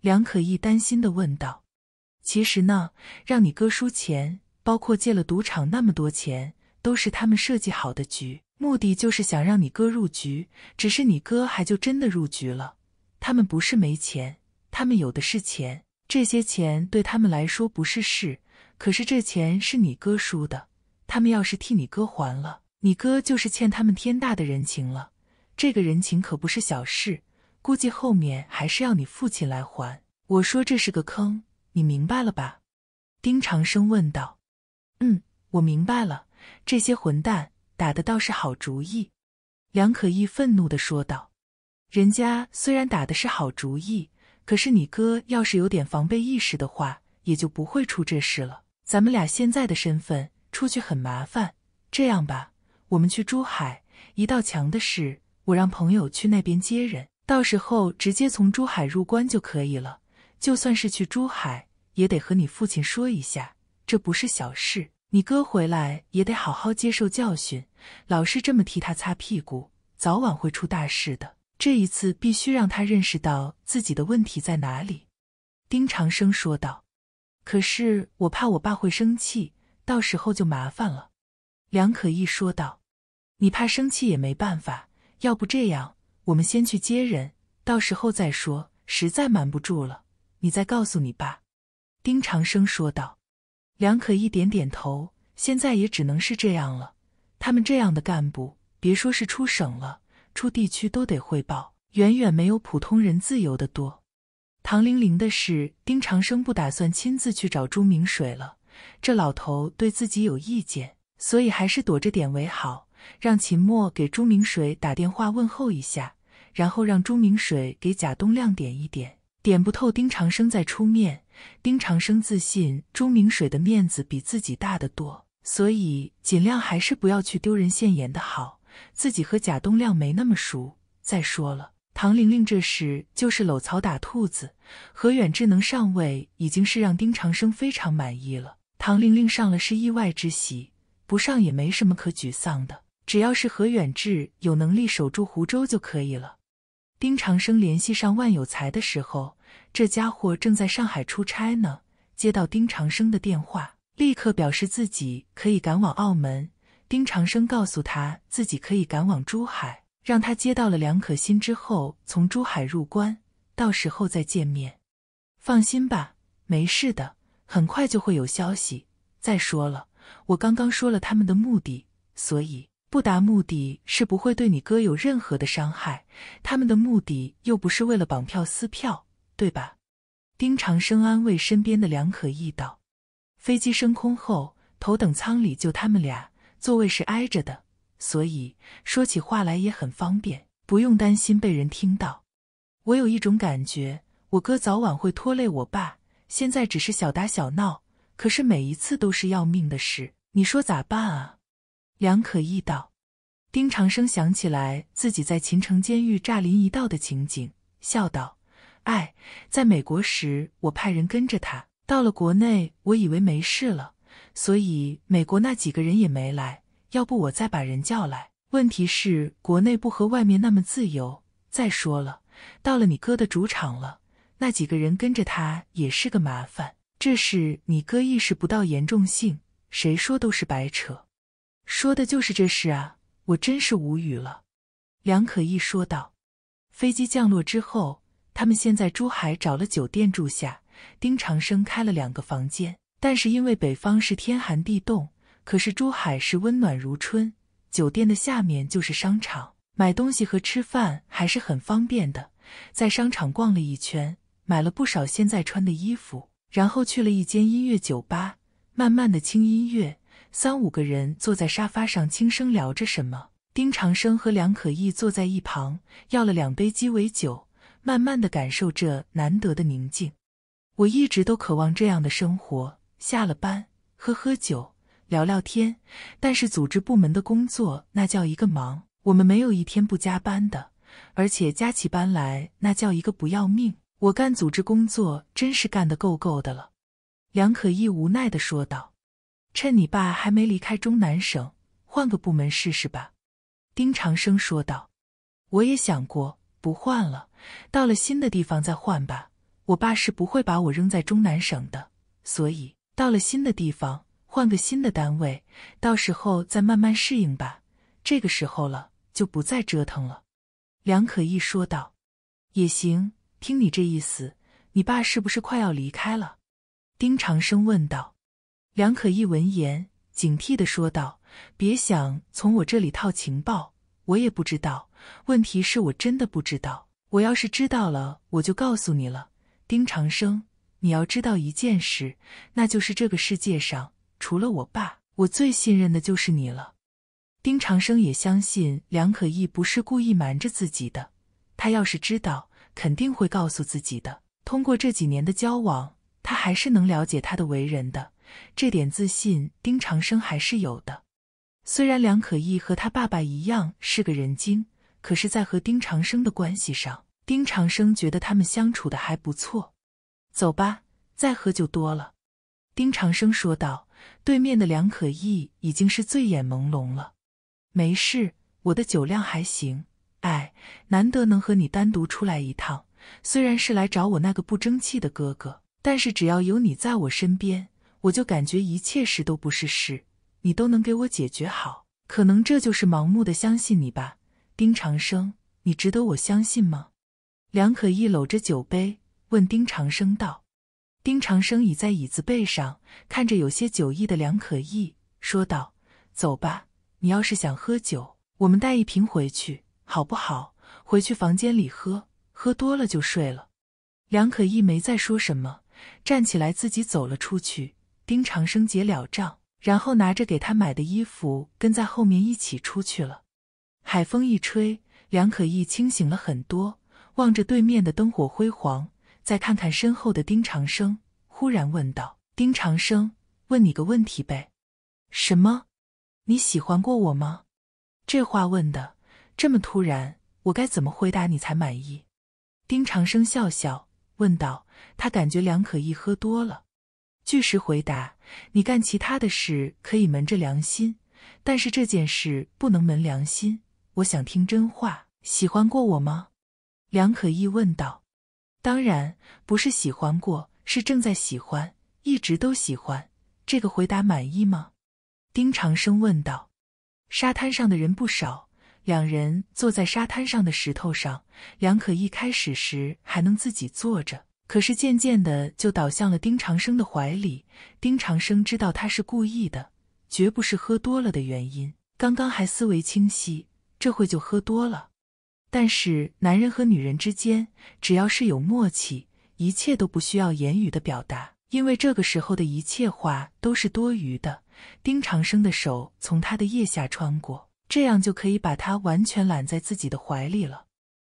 Speaker 1: 梁可义担心的问道。“其实呢，让你哥输钱，包括借了赌场那么多钱，都是他们设计好的局，目的就是想让你哥入局。只是你哥还就真的入局了。他们不是没钱，他们有的是钱。”这些钱对他们来说不是事，可是这钱是你哥输的，他们要是替你哥还了，你哥就是欠他们天大的人情了。这个人情可不是小事，估计后面还是要你父亲来还。我说这是个坑，你明白了吧？丁长生问道。嗯，我明白了。这些混蛋打的倒是好主意。”梁可义愤怒地说道，“人家虽然打的是好主意。”可是你哥要是有点防备意识的话，也就不会出这事了。咱们俩现在的身份出去很麻烦。这样吧，我们去珠海，一道墙的事，我让朋友去那边接人，到时候直接从珠海入关就可以了。就算是去珠海，也得和你父亲说一下，这不是小事。你哥回来也得好好接受教训，老是这么替他擦屁股，早晚会出大事的。这一次必须让他认识到自己的问题在哪里，丁长生说道。可是我怕我爸会生气，到时候就麻烦了，梁可一说道。你怕生气也没办法，要不这样，我们先去接人，到时候再说。实在瞒不住了，你再告诉你爸，丁长生说道。梁可一点点头，现在也只能是这样了。他们这样的干部，别说是出省了。出地区都得汇报，远远没有普通人自由的多。唐玲玲的事，丁长生不打算亲自去找朱明水了。这老头对自己有意见，所以还是躲着点为好。让秦墨给朱明水打电话问候一下，然后让朱明水给贾东亮点一点，点不透丁长生再出面。丁长生自信朱明水的面子比自己大得多，所以尽量还是不要去丢人现眼的好。自己和贾东亮没那么熟，再说了，唐玲玲这事就是搂草打兔子。何远志能上位，已经是让丁长生非常满意了。唐玲玲上了是意外之喜，不上也没什么可沮丧的。只要是何远志有能力守住湖州就可以了。丁长生联系上万有才的时候，这家伙正在上海出差呢。接到丁长生的电话，立刻表示自己可以赶往澳门。丁长生告诉他自己可以赶往珠海，让他接到了梁可心之后，从珠海入关，到时候再见面。放心吧，没事的，很快就会有消息。再说了，我刚刚说了他们的目的，所以不达目的是不会对你哥有任何的伤害。他们的目的又不是为了绑票、撕票，对吧？丁长生安慰身边的梁可意道：“飞机升空后，头等舱里就他们俩。”座位是挨着的，所以说起话来也很方便，不用担心被人听到。我有一种感觉，我哥早晚会拖累我爸，现在只是小打小闹，可是每一次都是要命的事，你说咋办啊？梁可意道。丁长生想起来自己在秦城监狱炸林一道的情景，笑道：“哎，在美国时我派人跟着他，到了国内我以为没事了。”所以美国那几个人也没来，要不我再把人叫来。问题是国内不和外面那么自由。再说了，到了你哥的主场了，那几个人跟着他也是个麻烦。这事你哥意识不到严重性，谁说都是白扯。说的就是这事啊！我真是无语了。”梁可义说道。飞机降落之后，他们先在珠海找了酒店住下，丁长生开了两个房间。但是因为北方是天寒地冻，可是珠海是温暖如春。酒店的下面就是商场，买东西和吃饭还是很方便的。在商场逛了一圈，买了不少现在穿的衣服，然后去了一间音乐酒吧，慢慢的轻音乐，三五个人坐在沙发上轻声聊着什么。丁长生和梁可义坐在一旁，要了两杯鸡尾酒，慢慢的感受这难得的宁静。我一直都渴望这样的生活。下了班喝喝酒聊聊天，但是组织部门的工作那叫一个忙，我们没有一天不加班的，而且加起班来那叫一个不要命。我干组织工作真是干得够够的了。”梁可义无奈地说道。“趁你爸还没离开中南省，换个部门试试吧。”丁长生说道。“我也想过不换了，到了新的地方再换吧。我爸是不会把我扔在中南省的，所以。”到了新的地方，换个新的单位，到时候再慢慢适应吧。这个时候了，就不再折腾了。”梁可意说道。“也行，听你这意思，你爸是不是快要离开了？”丁长生问道。梁可意闻言，警惕地说道：“别想从我这里套情报，我也不知道。问题是我真的不知道。我要是知道了，我就告诉你了。”丁长生。你要知道一件事，那就是这个世界上除了我爸，我最信任的就是你了。丁长生也相信梁可义不是故意瞒着自己的，他要是知道，肯定会告诉自己的。通过这几年的交往，他还是能了解他的为人的。这点自信，丁长生还是有的。虽然梁可义和他爸爸一样是个人精，可是在和丁长生的关系上，丁长生觉得他们相处的还不错。走吧，再喝就多了。”丁长生说道。对面的梁可意已经是醉眼朦胧了。“没事，我的酒量还行。”哎，难得能和你单独出来一趟，虽然是来找我那个不争气的哥哥，但是只要有你在我身边，我就感觉一切事都不是事，你都能给我解决好。可能这就是盲目的相信你吧，丁长生，你值得我相信吗？”梁可意搂着酒杯。问丁长生道：“丁长生倚在椅子背上，看着有些酒意的梁可意，说道：‘走吧，你要是想喝酒，我们带一瓶回去，好不好？回去房间里喝，喝多了就睡了。’梁可意没再说什么，站起来自己走了出去。丁长生结了账，然后拿着给他买的衣服跟在后面一起出去了。海风一吹，梁可意清醒了很多，望着对面的灯火辉煌。”再看看身后的丁长生，忽然问道：“丁长生，问你个问题呗？什么？你喜欢过我吗？”这话问的这么突然，我该怎么回答你才满意？丁长生笑笑问道：“他感觉梁可意喝多了。”巨石回答：“你干其他的事可以闷着良心，但是这件事不能闷良心。我想听真话，喜欢过我吗？”梁可意问道。当然不是喜欢过，是正在喜欢，一直都喜欢。这个回答满意吗？丁长生问道。沙滩上的人不少，两人坐在沙滩上的石头上。梁可一开始时还能自己坐着，可是渐渐的就倒向了丁长生的怀里。丁长生知道他是故意的，绝不是喝多了的原因。刚刚还思维清晰，这会就喝多了。但是男人和女人之间，只要是有默契，一切都不需要言语的表达，因为这个时候的一切话都是多余的。丁长生的手从他的腋下穿过，这样就可以把他完全揽在自己的怀里了。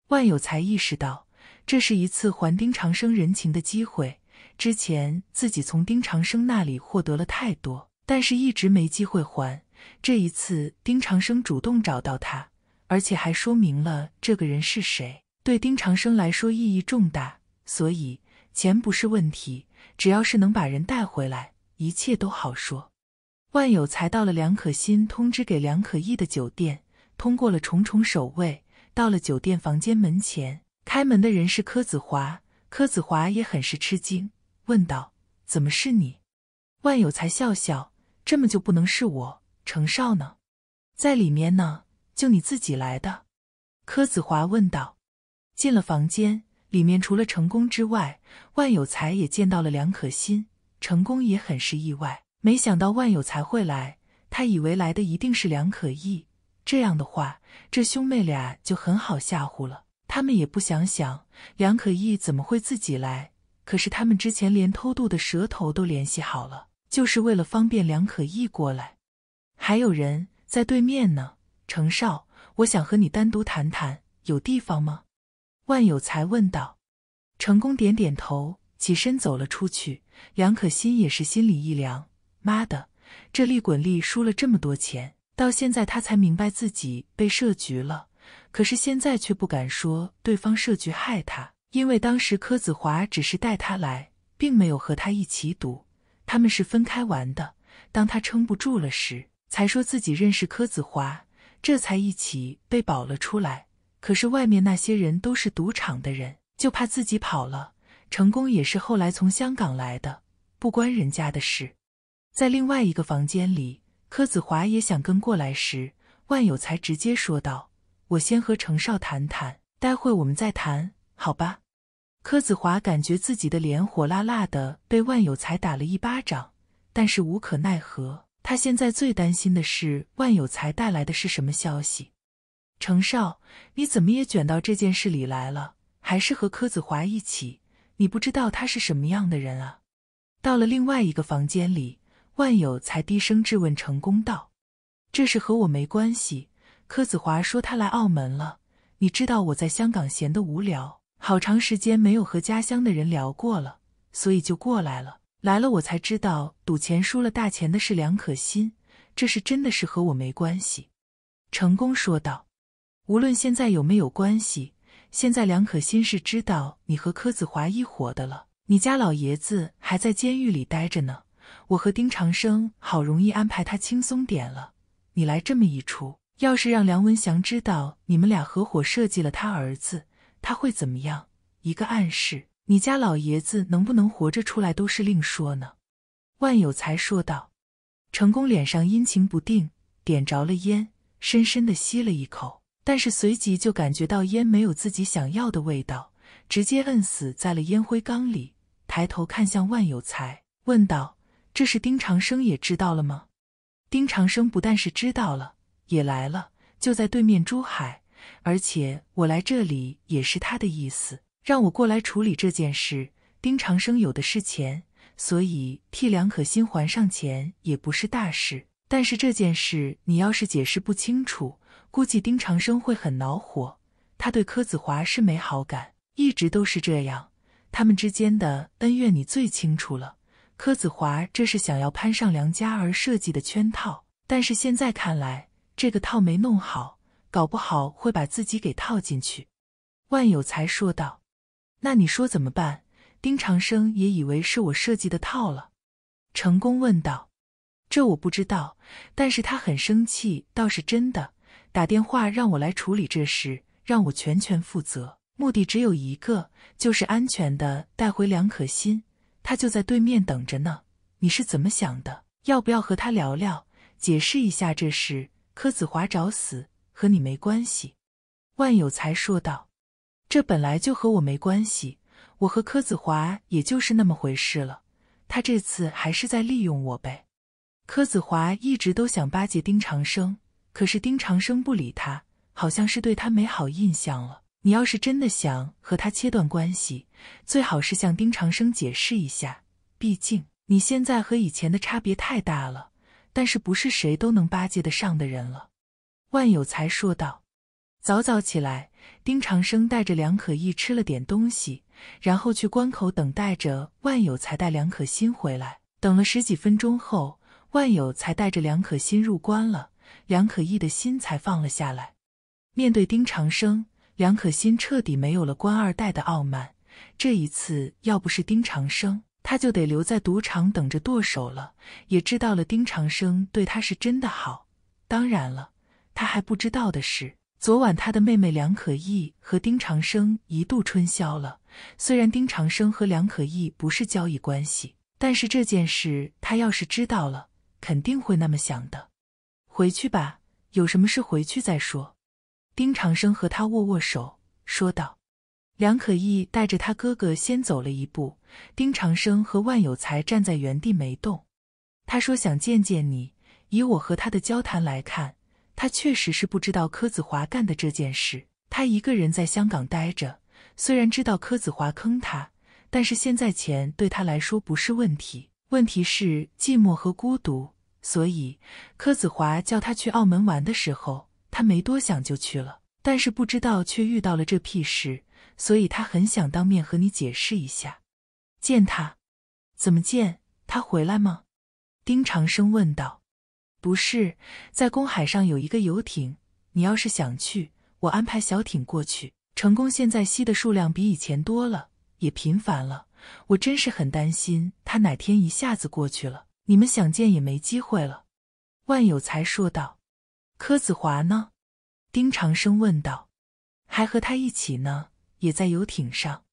Speaker 1: 万有才意识到，这是一次还丁长生人情的机会。之前自己从丁长生那里获得了太多，但是一直没机会还。这一次，丁长生主动找到他。而且还说明了这个人是谁，对丁长生来说意义重大，所以钱不是问题，只要是能把人带回来，一切都好说。万有才到了梁可心通知给梁可意的酒店，通过了重重守卫，到了酒店房间门前，开门的人是柯子华，柯子华也很是吃惊，问道：“怎么是你？”万有才笑笑：“这么就不能是我？程少呢？在里面呢？”就你自己来的？柯子华问道。进了房间，里面除了成功之外，万有才也见到了梁可心。成功也很是意外，没想到万有才会来，他以为来的一定是梁可意。这样的话，这兄妹俩就很好吓唬了。他们也不想想，梁可意怎么会自己来？可是他们之前连偷渡的蛇头都联系好了，就是为了方便梁可意过来。还有人在对面呢。程少，我想和你单独谈谈，有地方吗？万有才问道。程功点点头，起身走了出去。梁可心也是心里一凉，妈的，这利滚利输了这么多钱，到现在他才明白自己被设局了。可是现在却不敢说对方设局害他，因为当时柯子华只是带他来，并没有和他一起赌，他们是分开玩的。当他撑不住了时，才说自己认识柯子华。这才一起被保了出来。可是外面那些人都是赌场的人，就怕自己跑了。成功也是后来从香港来的，不关人家的事。在另外一个房间里，柯子华也想跟过来时，万有才直接说道：“我先和程少谈谈，待会我们再谈，好吧？”柯子华感觉自己的脸火辣辣的，被万有才打了一巴掌，但是无可奈何。他现在最担心的是万有才带来的是什么消息？程少，你怎么也卷到这件事里来了？还是和柯子华一起？你不知道他是什么样的人啊！到了另外一个房间里，万有才低声质问程功道：“这事和我没关系。”柯子华说：“他来澳门了。你知道我在香港闲得无聊，好长时间没有和家乡的人聊过了，所以就过来了。”来了，我才知道赌钱输了大钱的是梁可心，这是真的是和我没关系。”成功说道，“无论现在有没有关系，现在梁可心是知道你和柯子华一伙的了。你家老爷子还在监狱里待着呢，我和丁长生好容易安排他轻松点了。你来这么一出，要是让梁文祥知道你们俩合伙设计了他儿子，他会怎么样？一个暗示。”你家老爷子能不能活着出来都是另说呢。”万有才说道。成功脸上阴晴不定，点着了烟，深深的吸了一口，但是随即就感觉到烟没有自己想要的味道，直接摁死在了烟灰缸里。抬头看向万有才，问道：“这是丁长生也知道了吗？”丁长生不但是知道了，也来了，就在对面珠海，而且我来这里也是他的意思。让我过来处理这件事。丁长生有的是钱，所以替梁可心还上钱也不是大事。但是这件事你要是解释不清楚，估计丁长生会很恼火。他对柯子华是没好感，一直都是这样。他们之间的恩怨你最清楚了。柯子华这是想要攀上梁家而设计的圈套，但是现在看来这个套没弄好，搞不好会把自己给套进去。”万有才说道。那你说怎么办？丁长生也以为是我设计的套了，成功问道：“这我不知道，但是他很生气，倒是真的。打电话让我来处理这事，让我全权负责，目的只有一个，就是安全的带回梁可心。他就在对面等着呢。你是怎么想的？要不要和他聊聊，解释一下这事？柯子华找死，和你没关系。”万有才说道。这本来就和我没关系，我和柯子华也就是那么回事了。他这次还是在利用我呗。柯子华一直都想巴结丁长生，可是丁长生不理他，好像是对他没好印象了。你要是真的想和他切断关系，最好是向丁长生解释一下，毕竟你现在和以前的差别太大了，但是不是谁都能巴结得上的人了。万有才说道：“早早起来。”丁长生带着梁可义吃了点东西，然后去关口等待着万有才带梁可心回来。等了十几分钟后，万有才带着梁可心入关了，梁可义的心才放了下来。面对丁长生，梁可心彻底没有了官二代的傲慢。这一次，要不是丁长生，他就得留在赌场等着剁手了。也知道了丁长生对他是真的好。当然了，他还不知道的是。昨晚，他的妹妹梁可意和丁长生一度春宵了。虽然丁长生和梁可意不是交易关系，但是这件事他要是知道了，肯定会那么想的。回去吧，有什么事回去再说。丁长生和他握握手，说道：“梁可意带着他哥哥先走了一步，丁长生和万有才站在原地没动。他说想见见你。以我和他的交谈来看。”他确实是不知道柯子华干的这件事。他一个人在香港待着，虽然知道柯子华坑他，但是现在钱对他来说不是问题。问题是寂寞和孤独。所以柯子华叫他去澳门玩的时候，他没多想就去了。但是不知道却遇到了这屁事，所以他很想当面和你解释一下。见他？怎么见？他回来吗？丁长生问道。不是在公海上有一个游艇，你要是想去，我安排小艇过去。成功现在吸的数量比以前多了，也频繁了，我真是很担心他哪天一下子过去了，你们想见也没机会了。”万有才说道。“柯子华呢？”丁长生问道。“还和他一起呢，也在游艇上。”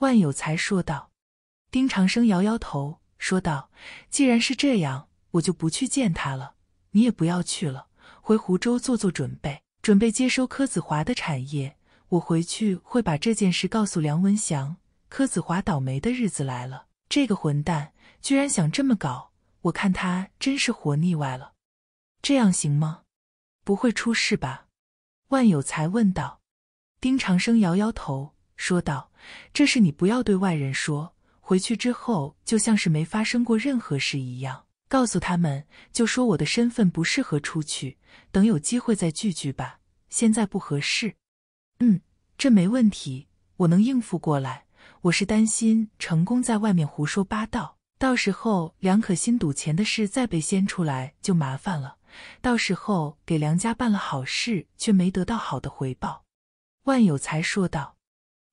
Speaker 1: 万有才说道。丁长生摇摇头说道：“既然是这样，我就不去见他了。”你也不要去了，回湖州做做准备，准备接收柯子华的产业。我回去会把这件事告诉梁文祥，柯子华倒霉的日子来了。这个混蛋居然想这么搞，我看他真是活腻歪了。这样行吗？不会出事吧？万有才问道。丁长生摇摇头说道：“这事你不要对外人说，回去之后就像是没发生过任何事一样。”告诉他们，就说我的身份不适合出去，等有机会再聚聚吧，现在不合适。嗯，这没问题，我能应付过来。我是担心成功在外面胡说八道，到时候梁可欣赌钱的事再被掀出来就麻烦了。到时候给梁家办了好事，却没得到好的回报，万有才说道。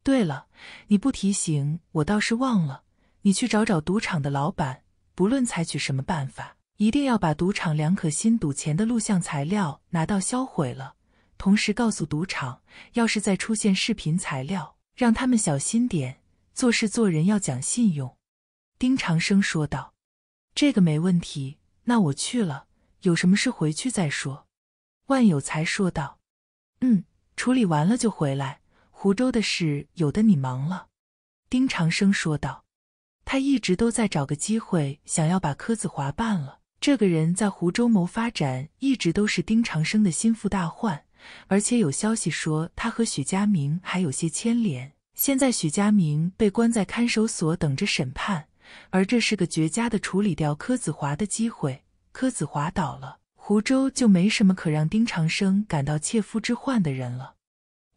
Speaker 1: 对了，你不提醒我倒是忘了，你去找找赌场的老板。不论采取什么办法，一定要把赌场梁可欣赌钱的录像材料拿到销毁了。同时告诉赌场，要是再出现视频材料，让他们小心点，做事做人要讲信用。”丁长生说道。“这个没问题，那我去了。有什么事回去再说。”万有才说道。“嗯，处理完了就回来。湖州的事有的你忙了。”丁长生说道。他一直都在找个机会，想要把柯子华办了。这个人在湖州谋发展，一直都是丁长生的心腹大患。而且有消息说，他和许家明还有些牵连。现在许家明被关在看守所，等着审判。而这是个绝佳的处理掉柯子华的机会。柯子华倒了，湖州就没什么可让丁长生感到切肤之患的人了。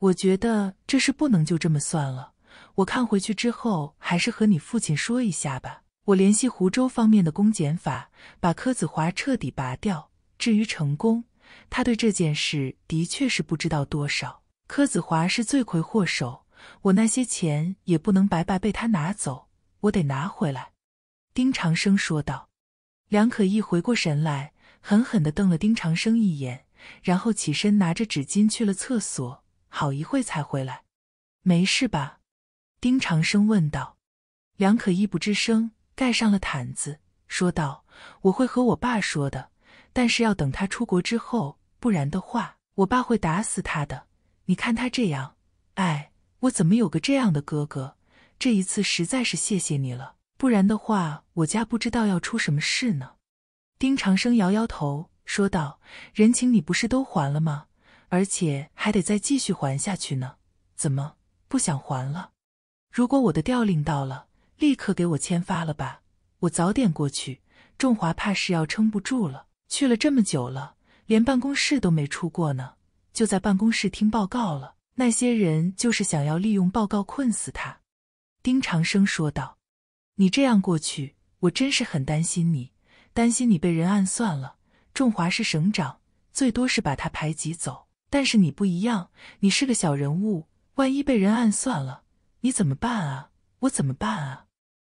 Speaker 1: 我觉得这事不能就这么算了。我看回去之后，还是和你父亲说一下吧。我联系湖州方面的公检法，把柯子华彻底拔掉。至于成功，他对这件事的确是不知道多少。柯子华是罪魁祸首，我那些钱也不能白白被他拿走，我得拿回来。”丁长生说道。梁可意回过神来，狠狠地瞪了丁长生一眼，然后起身拿着纸巾去了厕所，好一会才回来。“没事吧？”丁长生问道：“梁可一不吱声，盖上了毯子，说道：‘我会和我爸说的，但是要等他出国之后，不然的话，我爸会打死他的。’你看他这样，哎，我怎么有个这样的哥哥？这一次实在是谢谢你了，不然的话，我家不知道要出什么事呢。”丁长生摇摇头，说道：“人情你不是都还了吗？而且还得再继续还下去呢，怎么不想还了？”如果我的调令到了，立刻给我签发了吧！我早点过去，仲华怕是要撑不住了。去了这么久了，连办公室都没出过呢，就在办公室听报告了。那些人就是想要利用报告困死他。”丁长生说道，“你这样过去，我真是很担心你，担心你被人暗算了。仲华是省长，最多是把他排挤走，但是你不一样，你是个小人物，万一被人暗算了。”你怎么办啊？我怎么办啊？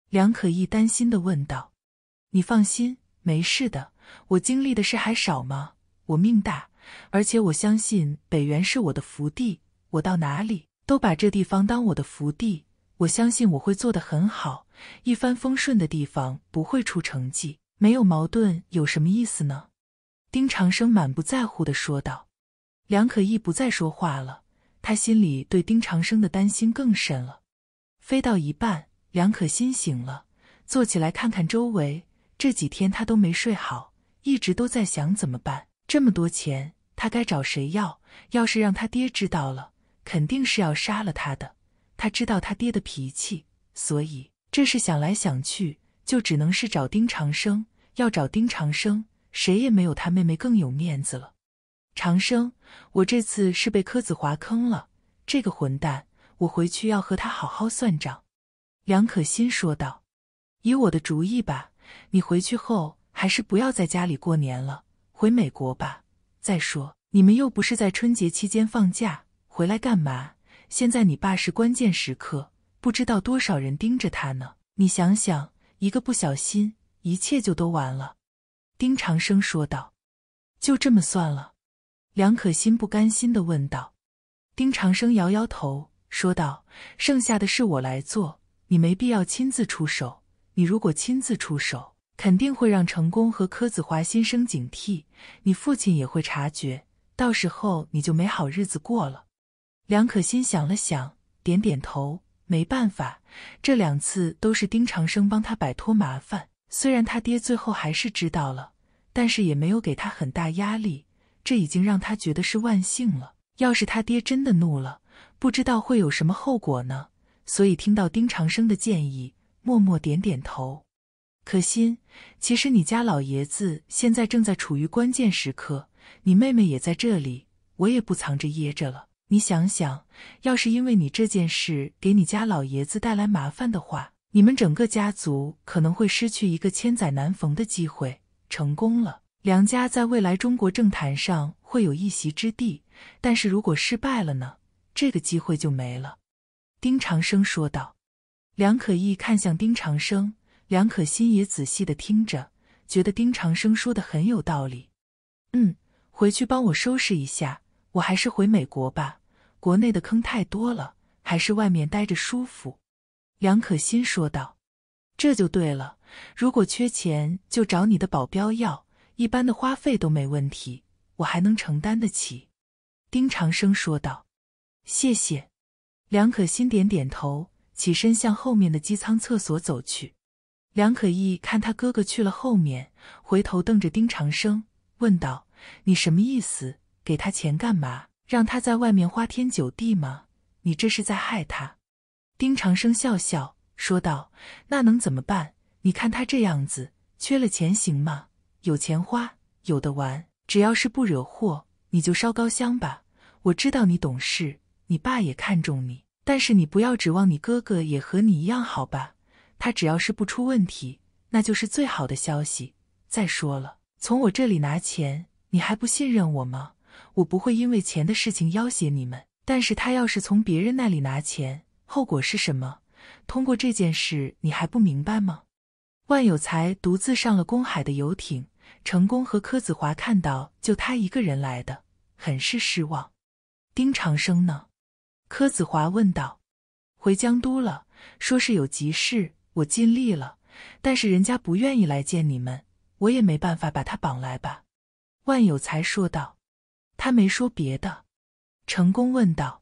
Speaker 1: 梁可义担心的问道。“你放心，没事的。我经历的事还少吗？我命大，而且我相信北原是我的福地。我到哪里都把这地方当我的福地。我相信我会做的很好，一帆风顺的地方不会出成绩，没有矛盾有什么意思呢？”丁长生满不在乎的说道。梁可义不再说话了。他心里对丁长生的担心更深了。飞到一半，梁可心醒了，坐起来看看周围。这几天她都没睡好，一直都在想怎么办。这么多钱，她该找谁要？要是让她爹知道了，肯定是要杀了他的。他知道他爹的脾气，所以这事想来想去，就只能是找丁长生。要找丁长生，谁也没有他妹妹更有面子了。长生，我这次是被柯子华坑了，这个混蛋，我回去要和他好好算账。”梁可心说道，“以我的主意吧，你回去后还是不要在家里过年了，回美国吧。再说，你们又不是在春节期间放假，回来干嘛？现在你爸是关键时刻，不知道多少人盯着他呢。你想想，一个不小心，一切就都完了。”丁长生说道，“就这么算了。”梁可心不甘心的问道：“丁长生摇摇头，说道：‘剩下的事我来做，你没必要亲自出手。你如果亲自出手，肯定会让成功和柯子华心生警惕，你父亲也会察觉，到时候你就没好日子过了。’”梁可心想了想，点点头。没办法，这两次都是丁长生帮他摆脱麻烦，虽然他爹最后还是知道了，但是也没有给他很大压力。这已经让他觉得是万幸了。要是他爹真的怒了，不知道会有什么后果呢？所以听到丁长生的建议，默默点点头。可心，其实你家老爷子现在正在处于关键时刻，你妹妹也在这里。我也不藏着掖着了，你想想，要是因为你这件事给你家老爷子带来麻烦的话，你们整个家族可能会失去一个千载难逢的机会，成功了。梁家在未来中国政坛上会有一席之地，但是如果失败了呢？这个机会就没了。”丁长生说道。梁可义看向丁长生，梁可心也仔细的听着，觉得丁长生说的很有道理。“嗯，回去帮我收拾一下，我还是回美国吧，国内的坑太多了，还是外面待着舒服。”梁可心说道。“这就对了，如果缺钱就找你的保镖要。”一般的花费都没问题，我还能承担得起。”丁长生说道。“谢谢。”梁可心点点头，起身向后面的机舱厕所走去。梁可意看他哥哥去了后面，回头瞪着丁长生问道：“你什么意思？给他钱干嘛？让他在外面花天酒地吗？你这是在害他！”丁长生笑笑说道：“那能怎么办？你看他这样子，缺了钱行吗？”有钱花，有的玩，只要是不惹祸，你就烧高香吧。我知道你懂事，你爸也看重你，但是你不要指望你哥哥也和你一样好吧。他只要是不出问题，那就是最好的消息。再说了，从我这里拿钱，你还不信任我吗？我不会因为钱的事情要挟你们。但是他要是从别人那里拿钱，后果是什么？通过这件事，你还不明白吗？万有才独自上了公海的游艇。成功和柯子华看到就他一个人来的，很是失望。丁长生呢？柯子华问道。回江都了，说是有急事。我尽力了，但是人家不愿意来见你们，我也没办法把他绑来吧？万有才说道。他没说别的。成功问道。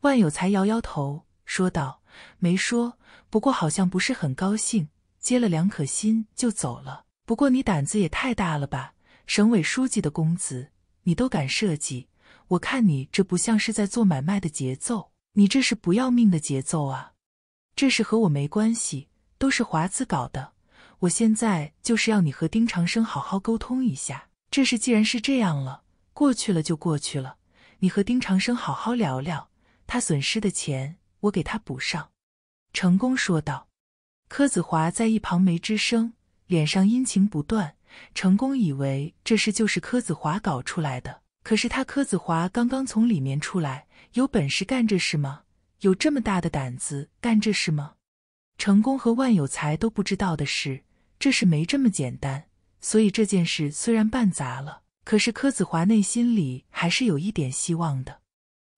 Speaker 1: 万有才摇摇头说道，没说。不过好像不是很高兴，接了两颗心就走了。不过你胆子也太大了吧！省委书记的公子，你都敢设计？我看你这不像是在做买卖的节奏，你这是不要命的节奏啊！这事和我没关系，都是华子搞的。我现在就是要你和丁长生好好沟通一下。这事既然是这样了，过去了就过去了。你和丁长生好好聊聊，他损失的钱我给他补上。”成功说道。柯子华在一旁没吱声。脸上阴晴不断，成功以为这事就是柯子华搞出来的。可是他柯子华刚刚从里面出来，有本事干这事吗？有这么大的胆子干这事吗？成功和万有才都不知道的事，这事没这么简单。所以这件事虽然办砸了，可是柯子华内心里还是有一点希望的。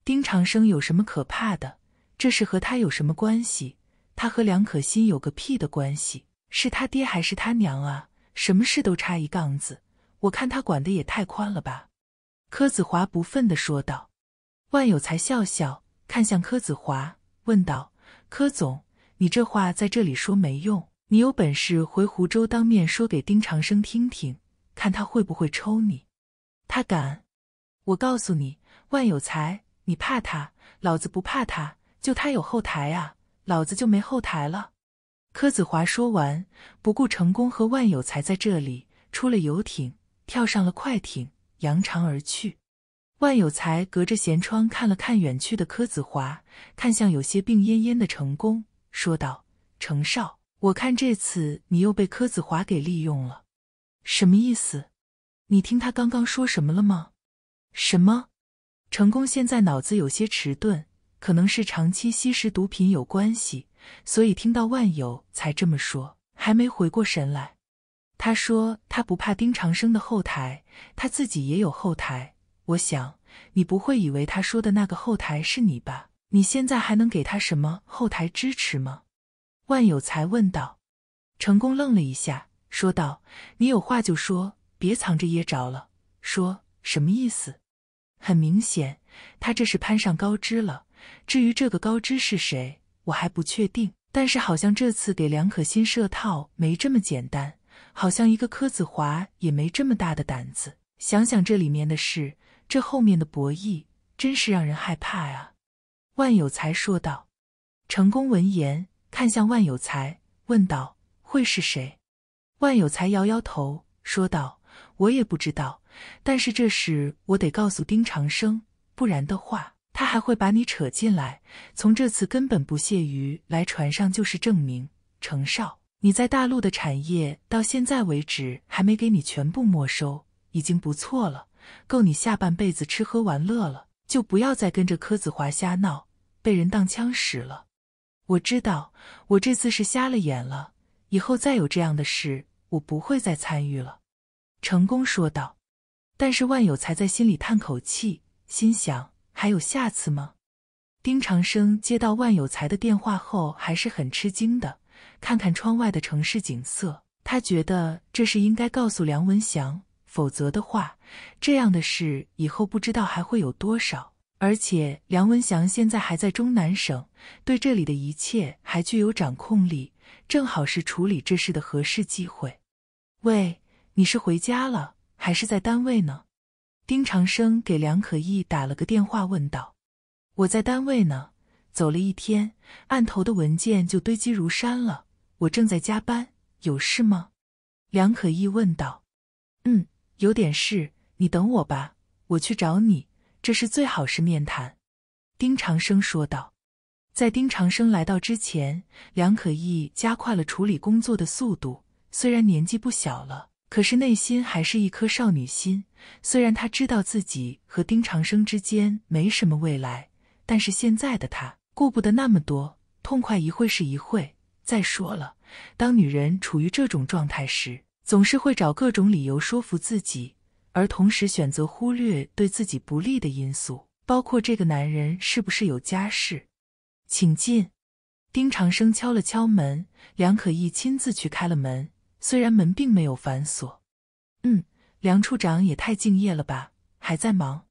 Speaker 1: 丁长生有什么可怕的？这事和他有什么关系？他和梁可心有个屁的关系？是他爹还是他娘啊？什么事都插一杠子，我看他管的也太宽了吧！柯子华不忿地说道。万有才笑笑，看向柯子华，问道：“柯总，你这话在这里说没用，你有本事回湖州当面说给丁长生听听，看他会不会抽你。”“他敢！我告诉你，万有才，你怕他？老子不怕他，就他有后台啊，老子就没后台了。”柯子华说完，不顾成功和万有才在这里，出了游艇，跳上了快艇，扬长而去。万有才隔着舷窗看了看远去的柯子华，看向有些病恹恹的成功，说道：“程少，我看这次你又被柯子华给利用了，什么意思？你听他刚刚说什么了吗？”“什么？”成功现在脑子有些迟钝，可能是长期吸食毒品有关系。所以听到万有才这么说，还没回过神来。他说他不怕丁长生的后台，他自己也有后台。我想你不会以为他说的那个后台是你吧？你现在还能给他什么后台支持吗？万有才问道。成功愣了一下，说道：“你有话就说，别藏着掖着了。说什么意思？很明显，他这是攀上高枝了。至于这个高枝是谁？”我还不确定，但是好像这次给梁可欣设套没这么简单，好像一个柯子华也没这么大的胆子。想想这里面的事，这后面的博弈真是让人害怕啊！万有才说道。成功闻言，看向万有才，问道：“会是谁？”万有才摇摇头，说道：“我也不知道，但是这事我得告诉丁长生，不然的话。”他还会把你扯进来。从这次根本不屑于来船上，就是证明。程少，你在大陆的产业到现在为止还没给你全部没收，已经不错了，够你下半辈子吃喝玩乐了。就不要再跟着柯子华瞎闹，被人当枪使了。我知道，我这次是瞎了眼了。以后再有这样的事，我不会再参与了。”成功说道。但是万有才在心里叹口气，心想。还有下次吗？丁长生接到万有才的电话后，还是很吃惊的。看看窗外的城市景色，他觉得这事应该告诉梁文祥，否则的话，这样的事以后不知道还会有多少。而且梁文祥现在还在中南省，对这里的一切还具有掌控力，正好是处理这事的合适机会。喂，你是回家了还是在单位呢？丁长生给梁可义打了个电话，问道：“我在单位呢，走了一天，案头的文件就堆积如山了，我正在加班，有事吗？”梁可义问道。“嗯，有点事，你等我吧，我去找你，这是最好是面谈。”丁长生说道。在丁长生来到之前，梁可义加快了处理工作的速度，虽然年纪不小了。可是内心还是一颗少女心，虽然她知道自己和丁长生之间没什么未来，但是现在的她顾不得那么多，痛快一会是一会。再说了，当女人处于这种状态时，总是会找各种理由说服自己，而同时选择忽略对自己不利的因素，包括这个男人是不是有家室。请进。丁长生敲了敲门，梁可义亲自去开了门。虽然门并没有反锁，嗯，梁处长也太敬业了吧，还在忙。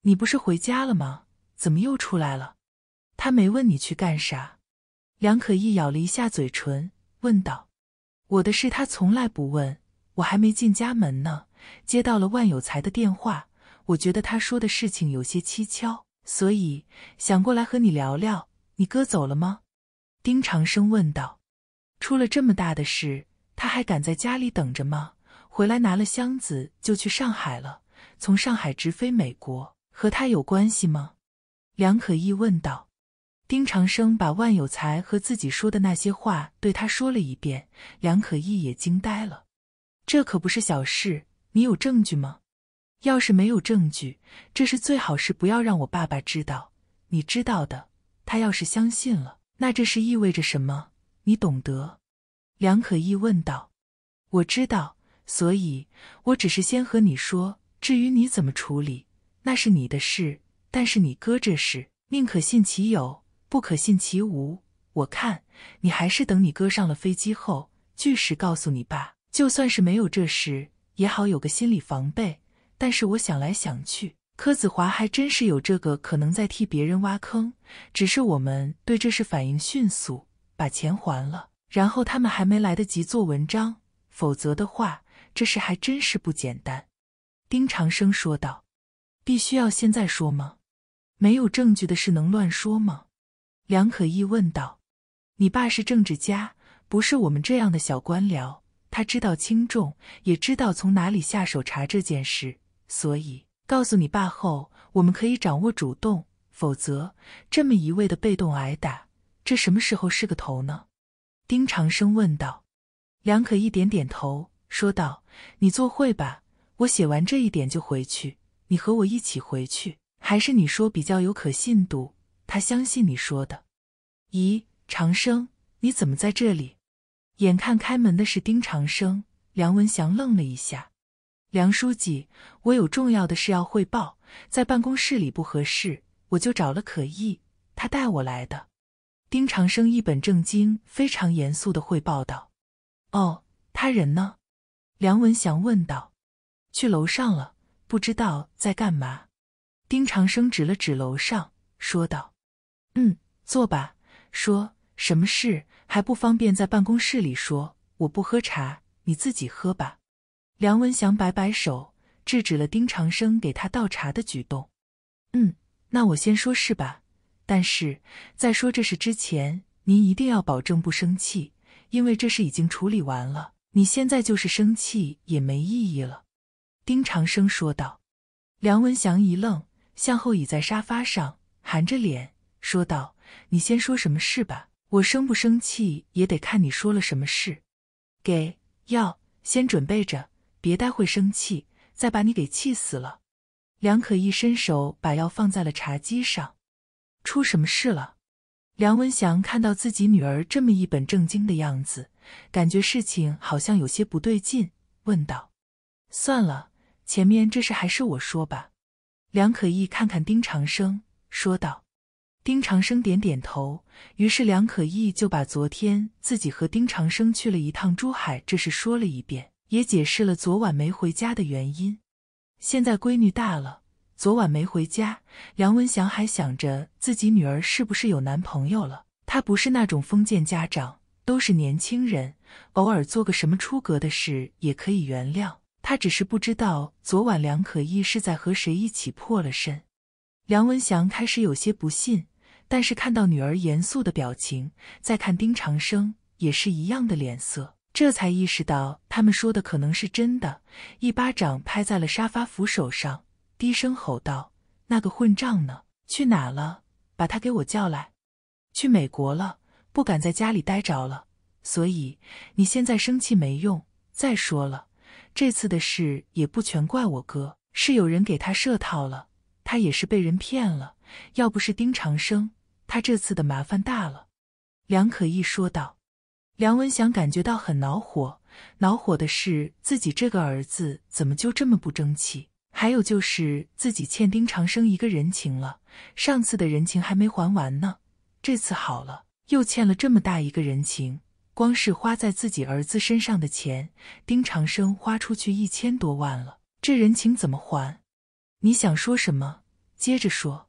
Speaker 1: 你不是回家了吗？怎么又出来了？他没问你去干啥。梁可意咬了一下嘴唇，问道：“我的事他从来不问我，还没进家门呢，接到了万有才的电话，我觉得他说的事情有些蹊跷，所以想过来和你聊聊。你哥走了吗？”丁长生问道：“出了这么大的事。”他还敢在家里等着吗？回来拿了箱子就去上海了，从上海直飞美国，和他有关系吗？梁可义问道。丁长生把万有才和自己说的那些话对他说了一遍，梁可义也惊呆了。这可不是小事，你有证据吗？要是没有证据，这是最好是不要让我爸爸知道。你知道的，他要是相信了，那这是意味着什么？你懂得。梁可意问道：“我知道，所以我只是先和你说。至于你怎么处理，那是你的事。但是你哥这事，宁可信其有，不可信其无。我看你还是等你哥上了飞机后，据实告诉你爸。就算是没有这事也好有个心理防备。但是我想来想去，柯子华还真是有这个可能在替别人挖坑。只是我们对这事反应迅速，把钱还了。”然后他们还没来得及做文章，否则的话，这事还真是不简单。”丁长生说道。“必须要现在说吗？没有证据的事能乱说吗？”梁可义问道。“你爸是政治家，不是我们这样的小官僚，他知道轻重，也知道从哪里下手查这件事。所以告诉你爸后，我们可以掌握主动。否则，这么一味的被动挨打，这什么时候是个头呢？”丁长生问道：“梁可一点点头，说道：‘你坐会吧，我写完这一点就回去。你和我一起回去，还是你说比较有可信度，他相信你说的。’咦，长生，你怎么在这里？”眼看开门的是丁长生，梁文祥愣了一下：“梁书记，我有重要的事要汇报，在办公室里不合适，我就找了可意，他带我来的。”丁长生一本正经、非常严肃的汇报道：“哦，他人呢？”梁文祥问道。“去楼上了，不知道在干嘛。”丁长生指了指楼上，说道：“嗯，坐吧，说什么事？还不方便在办公室里说？我不喝茶，你自己喝吧。”梁文祥摆摆手，制止了丁长生给他倒茶的举动。“嗯，那我先说，是吧？”但是在说这事之前，您一定要保证不生气，因为这事已经处理完了。你现在就是生气也没意义了。”丁长生说道。梁文祥一愣，向后倚在沙发上，含着脸说道：“你先说什么事吧，我生不生气也得看你说了什么事。给药，先准备着，别待会生气，再把你给气死了。”梁可一伸手，把药放在了茶几上。出什么事了？梁文祥看到自己女儿这么一本正经的样子，感觉事情好像有些不对劲，问道：“算了，前面这事还是我说吧。”梁可意看看丁长生，说道：“丁长生点点头。”于是梁可意就把昨天自己和丁长生去了一趟珠海这事说了一遍，也解释了昨晚没回家的原因。现在闺女大了。昨晚没回家，梁文祥还想着自己女儿是不是有男朋友了。他不是那种封建家长，都是年轻人，偶尔做个什么出格的事也可以原谅。他只是不知道昨晚梁可意是在和谁一起破了身。梁文祥开始有些不信，但是看到女儿严肃的表情，再看丁长生也是一样的脸色，这才意识到他们说的可能是真的，一巴掌拍在了沙发扶手上。低声吼道：“那个混账呢？去哪了？把他给我叫来！去美国了，不敢在家里待着了。所以你现在生气没用。再说了，这次的事也不全怪我哥，是有人给他设套了，他也是被人骗了。要不是丁长生，他这次的麻烦大了。”梁可义说道。梁文祥感觉到很恼火，恼火的是自己这个儿子怎么就这么不争气。还有就是自己欠丁长生一个人情了，上次的人情还没还完呢，这次好了，又欠了这么大一个人情，光是花在自己儿子身上的钱，丁长生花出去一千多万了，这人情怎么还？你想说什么？接着说。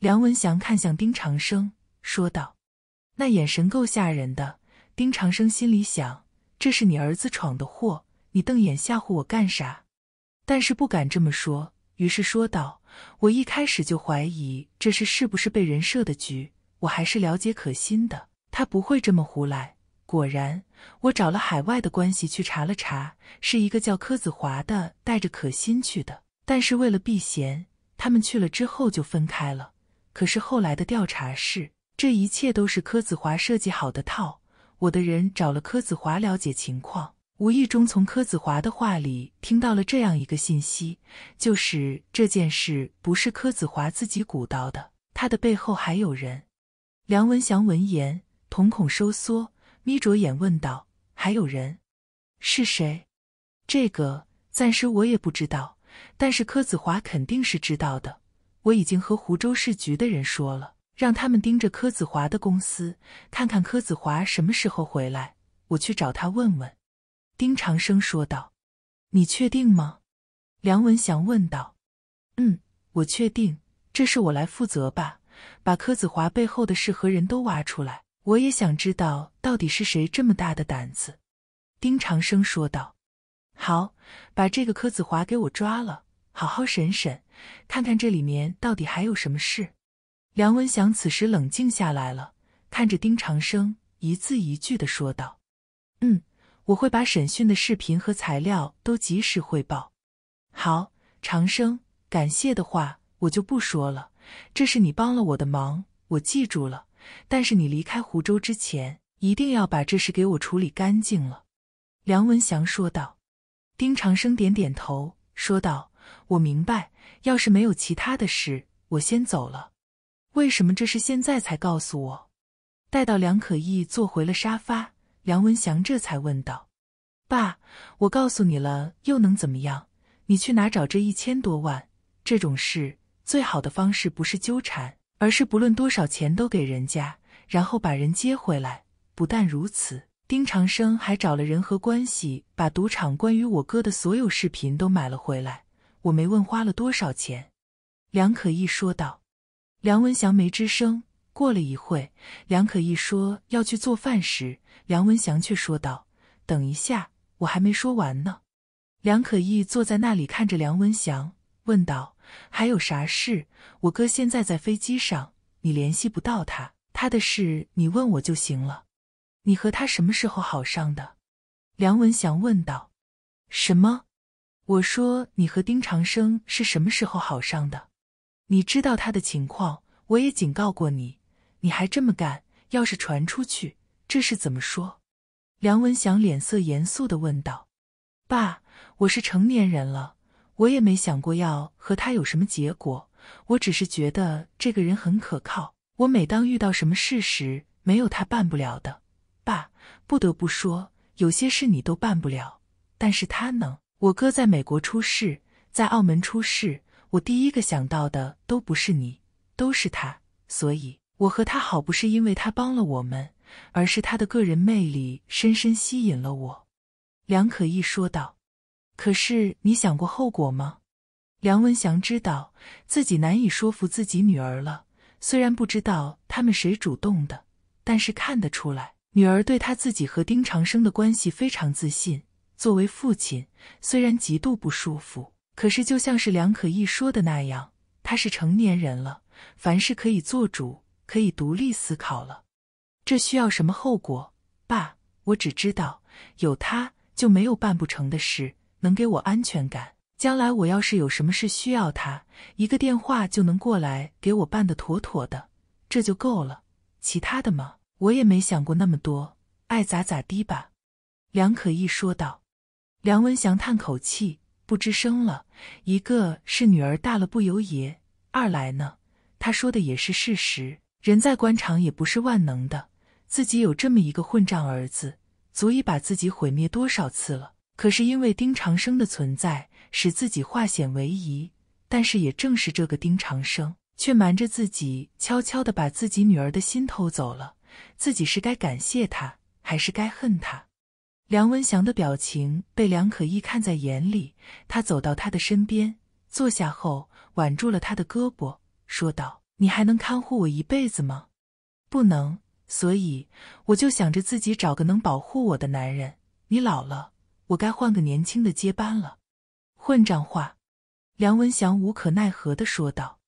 Speaker 1: 梁文祥看向丁长生，说道，那眼神够吓人的。丁长生心里想，这是你儿子闯的祸，你瞪眼吓唬我干啥？但是不敢这么说，于是说道：“我一开始就怀疑这是是不是被人设的局。我还是了解可心的，他不会这么胡来。果然，我找了海外的关系去查了查，是一个叫柯子华的带着可心去的。但是为了避嫌，他们去了之后就分开了。可是后来的调查是，这一切都是柯子华设计好的套。我的人找了柯子华了解情况。”无意中从柯子华的话里听到了这样一个信息，就是这件事不是柯子华自己鼓捣的，他的背后还有人。梁文祥闻言，瞳孔收缩，眯着眼问道：“还有人？是谁？”“这个暂时我也不知道，但是柯子华肯定是知道的。我已经和湖州市局的人说了，让他们盯着柯子华的公司，看看柯子华什么时候回来。我去找他问问。”丁长生说道：“你确定吗？”梁文祥问道。“嗯，我确定，这事我来负责吧，把柯子华背后的事和人都挖出来，我也想知道到底是谁这么大的胆子。”丁长生说道：“好，把这个柯子华给我抓了，好好审审，看看这里面到底还有什么事。”梁文祥此时冷静下来了，看着丁长生，一字一句的说道：“嗯。”我会把审讯的视频和材料都及时汇报。好，长生，感谢的话我就不说了，这是你帮了我的忙，我记住了。但是你离开湖州之前，一定要把这事给我处理干净了。”梁文祥说道。丁长生点点头，说道：“我明白。要是没有其他的事，我先走了。”为什么这是现在才告诉我？待到梁可意坐回了沙发。梁文祥这才问道：“爸，我告诉你了，又能怎么样？你去哪找这一千多万？这种事最好的方式不是纠缠，而是不论多少钱都给人家，然后把人接回来。不但如此，丁长生还找了人和关系，把赌场关于我哥的所有视频都买了回来。我没问花了多少钱。”梁可义说道。梁文祥没吱声。过了一会，梁可义说要去做饭时，梁文祥却说道：“等一下，我还没说完呢。”梁可义坐在那里看着梁文祥，问道：“还有啥事？我哥现在在飞机上，你联系不到他，他的事你问我就行了。”“你和他什么时候好上的？”梁文祥问道。“什么？我说你和丁长生是什么时候好上的？你知道他的情况，我也警告过你。”你还这么干？要是传出去，这事怎么说？梁文祥脸色严肃的问道：“爸，我是成年人了，我也没想过要和他有什么结果。我只是觉得这个人很可靠。我每当遇到什么事时，没有他办不了的。爸，不得不说，有些事你都办不了，但是他能。我哥在美国出事，在澳门出事，我第一个想到的都不是你，都是他。所以。”我和他好不是因为他帮了我们，而是他的个人魅力深深吸引了我。”梁可意说道。“可是你想过后果吗？”梁文祥知道自己难以说服自己女儿了。虽然不知道他们谁主动的，但是看得出来，女儿对他自己和丁长生的关系非常自信。作为父亲，虽然极度不舒服，可是就像是梁可意说的那样，他是成年人了，凡事可以做主。可以独立思考了，这需要什么后果？爸，我只知道有他就没有办不成的事，能给我安全感。将来我要是有什么事需要他，一个电话就能过来给我办的妥妥的，这就够了。其他的嘛，我也没想过那么多，爱咋咋的吧。”梁可意说道。梁文祥叹口气，不吱声了。一个是女儿大了不由爷，二来呢，他说的也是事实。人在官场也不是万能的，自己有这么一个混账儿子，足以把自己毁灭多少次了。可是因为丁长生的存在，使自己化险为夷。但是，也正是这个丁长生，却瞒着自己，悄悄地把自己女儿的心偷走了。自己是该感谢他，还是该恨他？梁文祥的表情被梁可意看在眼里，他走到他的身边，坐下后挽住了他的胳膊，说道。你还能看护我一辈子吗？不能，所以我就想着自己找个能保护我的男人。你老了，我该换个年轻的接班了。混账话！梁文祥无可奈何的说道。